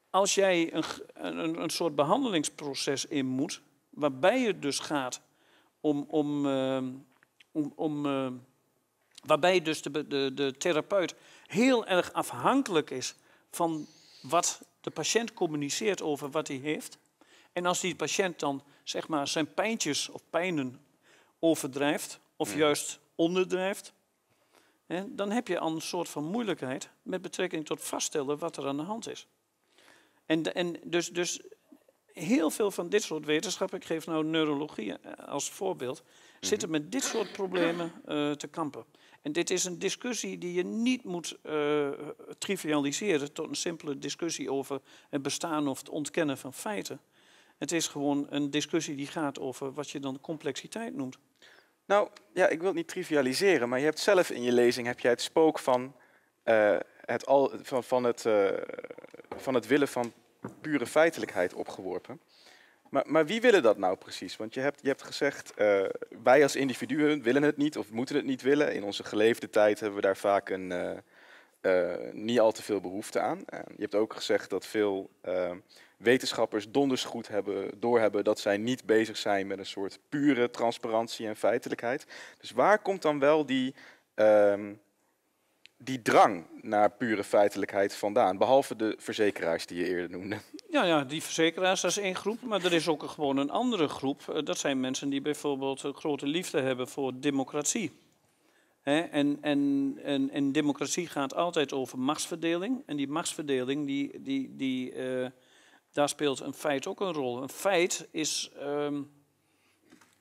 als jij een, een, een soort behandelingsproces in moet, waarbij het dus gaat om, om, ehm, om, eh, waarbij dus de, de, de therapeut heel erg afhankelijk is van wat de patiënt communiceert over wat hij heeft. En als die patiënt dan zeg maar, zijn pijntjes of pijnen overdrijft of juist onderdrijft, hè, dan heb je al een soort van moeilijkheid met betrekking tot vaststellen wat er aan de hand is. En, en dus, dus heel veel van dit soort wetenschap, ik geef nou neurologie eh, als voorbeeld, zitten met dit soort problemen eh, te kampen. En dit is een discussie die je niet moet eh, trivialiseren tot een simpele discussie over het bestaan of het ontkennen van feiten. Het is gewoon een discussie die gaat over wat je dan complexiteit noemt. Nou, ja, ik wil het niet trivialiseren, maar je hebt zelf in je lezing heb jij het spook van, eh, het, al, van, van, het, van het willen van pure feitelijkheid opgeworpen. Maar, maar, wie willen dat nou precies? Want je hebt, je hebt gezegd, eh, wij als individuen willen het niet of moeten het niet willen. In onze geleefde tijd hebben we daar vaak een eh, eh, niet al te veel behoefte aan. je hebt ook gezegd dat veel wetenschappers donders goed hebben, doorhebben dat zij niet bezig zijn met een soort pure transparantie en feitelijkheid. Dus waar komt dan wel die, ehm, die drang naar pure feitelijkheid vandaan? Behalve de verzekeraars die je eerder noemde. Ja, ja die verzekeraars, dat is één groep. Maar er is ook gewoon een andere groep. Eh, dat zijn mensen die bijvoorbeeld grote liefde hebben voor democratie. en, en, en, en, democratie gaat altijd over machtsverdeling. En die machtsverdeling, die, die, die, eh, daar speelt een feit ook een rol. Een feit is ehm,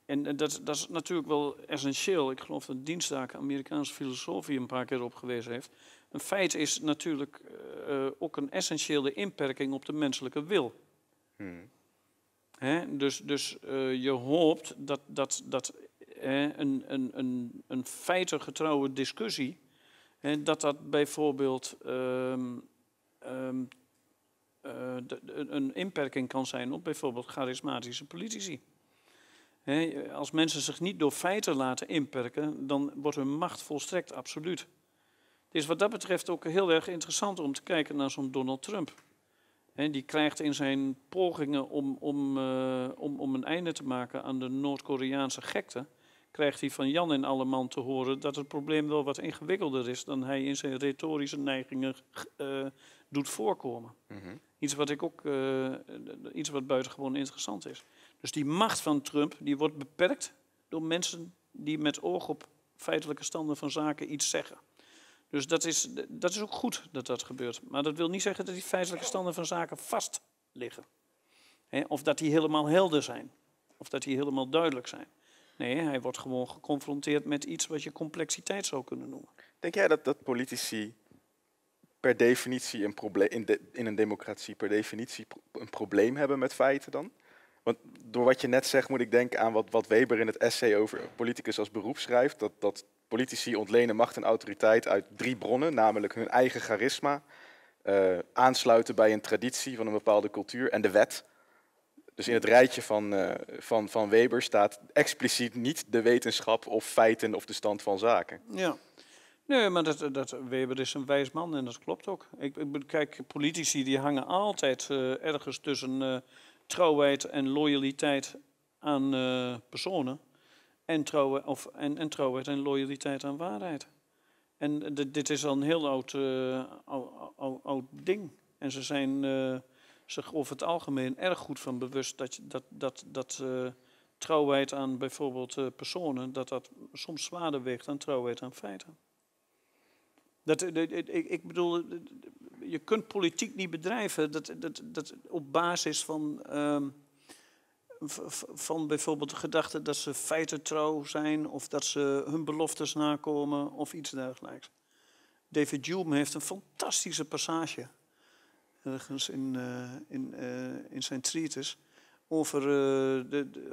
en dat, dat is natuurlijk wel essentieel. Ik geloof dat dienstzaken Amerikaanse filosofie, een paar keer op gewezen heeft. Een feit is natuurlijk eh, ook een essentiële inperking op de menselijke wil. Hmm. Hè? Dus, dus eh, je hoopt dat, dat, dat hè, een, een, een, een feitengetrouwe discussie, hè, dat dat bijvoorbeeld ehm, ehm, eh, een inperking kan zijn op bijvoorbeeld charismatische politici als mensen zich niet door feiten laten inperken, dan wordt hun macht volstrekt absoluut. Het is wat dat betreft ook heel erg interessant om te kijken naar zo'n Donald Trump. die krijgt in zijn pogingen om, om, eh, om, om een einde te maken aan de Noord-Koreaanse gekte, krijgt hij van Jan en Alleman te horen dat het probleem wel wat ingewikkelder is dan hij in zijn retorische neigingen eh, doet voorkomen. Mhm. Iets wat ik ook eh, iets wat buitengewoon interessant is. Dus die macht van Trump die wordt beperkt door mensen die met oog op feitelijke standen van zaken iets zeggen. Dus dat is, dat is ook goed dat dat gebeurt. Maar dat wil niet zeggen dat die feitelijke standen van zaken vast liggen. of dat die helemaal helder zijn. Of dat die helemaal duidelijk zijn. Nee, hij wordt gewoon geconfronteerd met iets wat je complexiteit zou kunnen noemen. Denk jij dat, dat politici per definitie een probleem in, in een democratie per definitie een probleem hebben met feiten dan? Want door wat je net zegt, moet ik denken aan wat, wat Weber in het essay over politicus als beroep schrijft. Dat, dat politici ontlenen macht en autoriteit uit drie bronnen, namelijk hun eigen charisma, eh, aansluiten bij een traditie van een bepaalde cultuur en de wet. Dus in het rijtje van, eh, van, van Weber staat expliciet niet de wetenschap of feiten of de stand van zaken. Ja. Nee, maar dat, dat, Weber is een wijs man en dat klopt ook. Ik, kijk, politici die hangen altijd eh, ergens tussen trouwheid en loyaliteit aan eh, personen. En, trouwen, of, en, en trouwheid en loyaliteit aan waarheid. En dit is al een heel oud, oud, eh, oud, ding. En ze zijn uh, zich over het algemeen erg goed van bewust dat, dat, dat, dat trouwheid aan bijvoorbeeld personen, dat dat soms zwaarder weegt dan trouwheid aan feiten. Dat, ik, ik bedoel, je kunt politiek niet bedrijven dat, dat, dat op basis van, ehm, van bijvoorbeeld de gedachte dat ze feitentrouw zijn of dat ze hun beloftes nakomen of iets dergelijks. David Hume heeft een fantastische passage ergens in, eh, in, eh, in zijn treatise over, eh, de, de,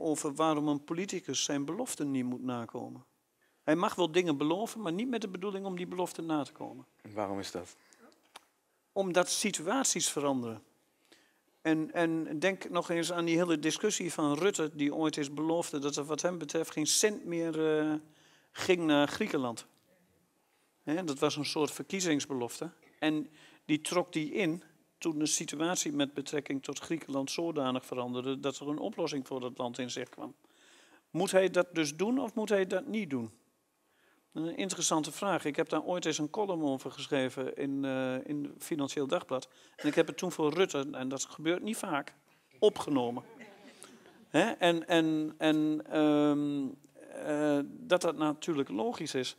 over waarom een politicus zijn beloften niet moet nakomen. Hij mag wel dingen beloven, maar niet met de bedoeling om die beloften na te komen. En waarom is dat? omdat situaties veranderen. En, en denk nog eens aan die hele discussie van Rutte, die ooit eens beloofde dat er wat hem betreft geen cent meer eh, ging naar Griekenland. dat was een soort verkiezingsbelofte. En die trok die in toen de situatie met betrekking tot Griekenland zodanig veranderde dat er een oplossing voor dat land in zich kwam. Moet hij dat dus doen of moet hij dat niet doen? Een interessante vraag. Ik heb daar ooit eens een column over geschreven in, eh, in Financieel Dagblad. En ik heb het toen voor Rutte, en dat gebeurt niet vaak, opgenomen. Hè? En, en, en ehm, eh, dat dat natuurlijk logisch is.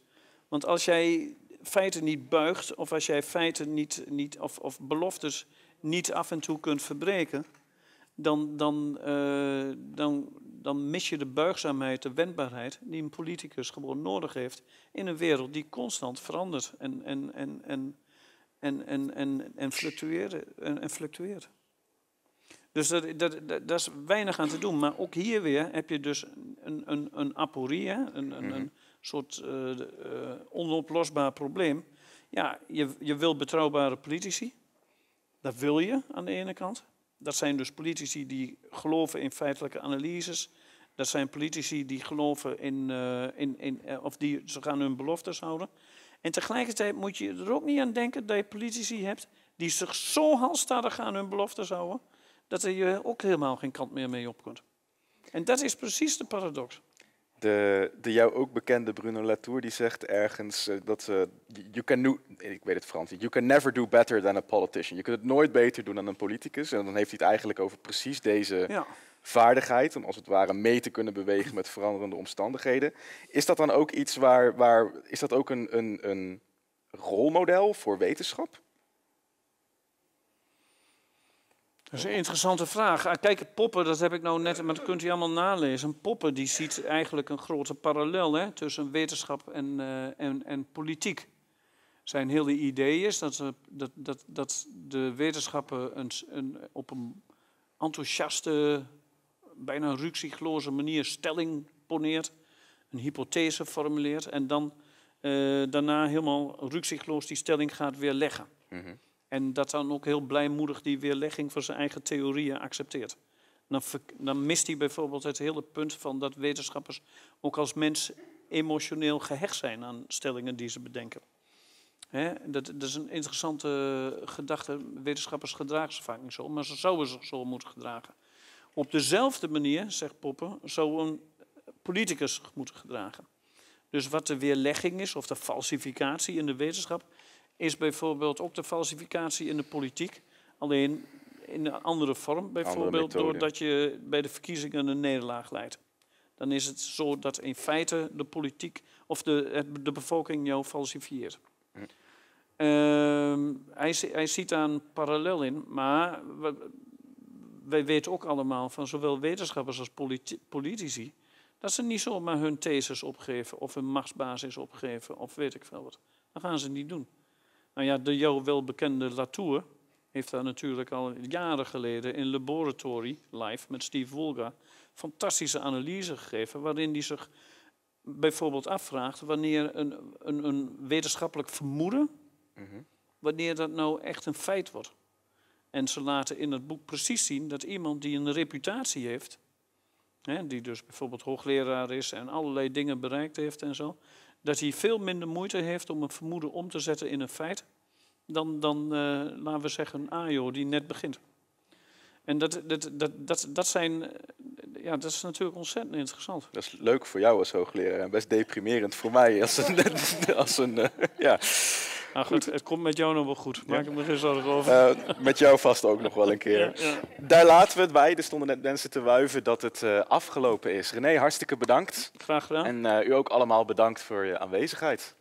Want als jij feiten niet buigt, of als jij feiten niet, niet of, of beloftes niet af en toe kunt verbreken, dan, dan, eh, dan, dan mis je de buigzaamheid, de wendbaarheid die een politicus gewoon nodig heeft in een wereld die constant verandert en, en, en, en, en, en, en, en, fluctueert, fluctueert. Dus dat, dat, dat, is weinig aan te doen. Maar ook hier weer heb je dus een, een, een aporie, een, een, mhm. een soort eh, eh, onoplosbaar probleem. Ja, je, je wil betrouwbare politici. Dat wil je aan de ene kant. Dat zijn dus politici die geloven in feitelijke analyses. Dat zijn politici die geloven in, eh, in, in eh, of die ze gaan hun beloftes houden. En tegelijkertijd moet je er ook niet aan denken dat je politici hebt die zich zo halstarrig aan hun beloftes houden, dat er je ook helemaal geen kant meer mee op kunt. En dat is precies de paradox de, de jou ook bekende Bruno Latour die zegt ergens eh, dat ze. you can ik weet het Frans You can never do better than a politician. Je kunt het nooit beter doen dan een politicus. En dan heeft hij het eigenlijk over precies deze vaardigheid. Om als het ware mee te kunnen bewegen met veranderende omstandigheden. Is dat dan ook iets waar. waar is dat ook een, een, een rolmodel voor wetenschap? Dat is een interessante vraag. Ah, kijk, poppen, dat heb ik nou net, maar dat kunt u allemaal nalezen. Poppen die ziet eigenlijk een grote parallel hè, tussen wetenschap en, eh, en, en politiek. Zijn hele idee is dat, eh, dat, dat, dat de wetenschappen een, een, op een enthousiaste, bijna ruksigloze manier stelling poneert, een hypothese formuleert en dan eh, daarna helemaal ruksigloos die stelling gaat weerleggen. Mm en dat dan ook heel blijmoedig die weerlegging van zijn eigen theorieën accepteert. Dan, dan mist hij bijvoorbeeld het hele punt van dat wetenschappers ook als mens emotioneel gehecht zijn aan stellingen die ze bedenken. dat, dat, is een interessante gedachte. Wetenschappers gedragen zich vaak niet zo, maar ze zouden zich zo moeten gedragen. Op dezelfde manier, zegt Poppen, zou een politicus moeten gedragen. Dus wat de weerlegging is, of de falsificatie in de wetenschap, is bijvoorbeeld ook de falsificatie in de politiek. Alleen in een andere vorm, bijvoorbeeld doordat je bij de verkiezingen een nederlaag leidt. Dan is het zo dat in feite de politiek of de, de bevolking jou falsifieert. Ehm, hij, hij, ziet daar een parallel in, maar wij weten ook allemaal van zowel wetenschappers als politici dat ze niet zomaar hun theses opgeven of hun machtsbasis opgeven of weet ik veel wat. Dat gaan ze niet doen. Nou ja, de jouw welbekende Latour heeft daar natuurlijk al jaren geleden in Laboratory Live met Steve Wolga fantastische analyse gegeven, waarin hij zich bijvoorbeeld afvraagt wanneer een, een, een wetenschappelijk vermoeden, mhm. wanneer dat nou echt een feit wordt. En ze laten in het boek precies zien dat iemand die een reputatie heeft, hè, die dus bijvoorbeeld hoogleraar is en allerlei dingen bereikt heeft en zo, dat hij veel minder moeite heeft om een vermoeden om te zetten in een feit dan, dan eh, laten we zeggen, een AJO die net begint. En dat, dat, dat, dat, dat, zijn, eh, ja, dat is natuurlijk ontzettend interessant. Dat is leuk voor jou als hoogleraar en best deprimerend voor mij als een, als een eh, ja. Ach, nou goed, het, komt met jou nog wel goed. Maak ik me geen zorgen over. Eh, met jou vast ook nog wel een keer. Daar laten we het bij. Er stonden net mensen te wuiven dat het eh, afgelopen is. René, hartstikke bedankt. Graag gedaan. En eh, u ook allemaal bedankt voor je aanwezigheid.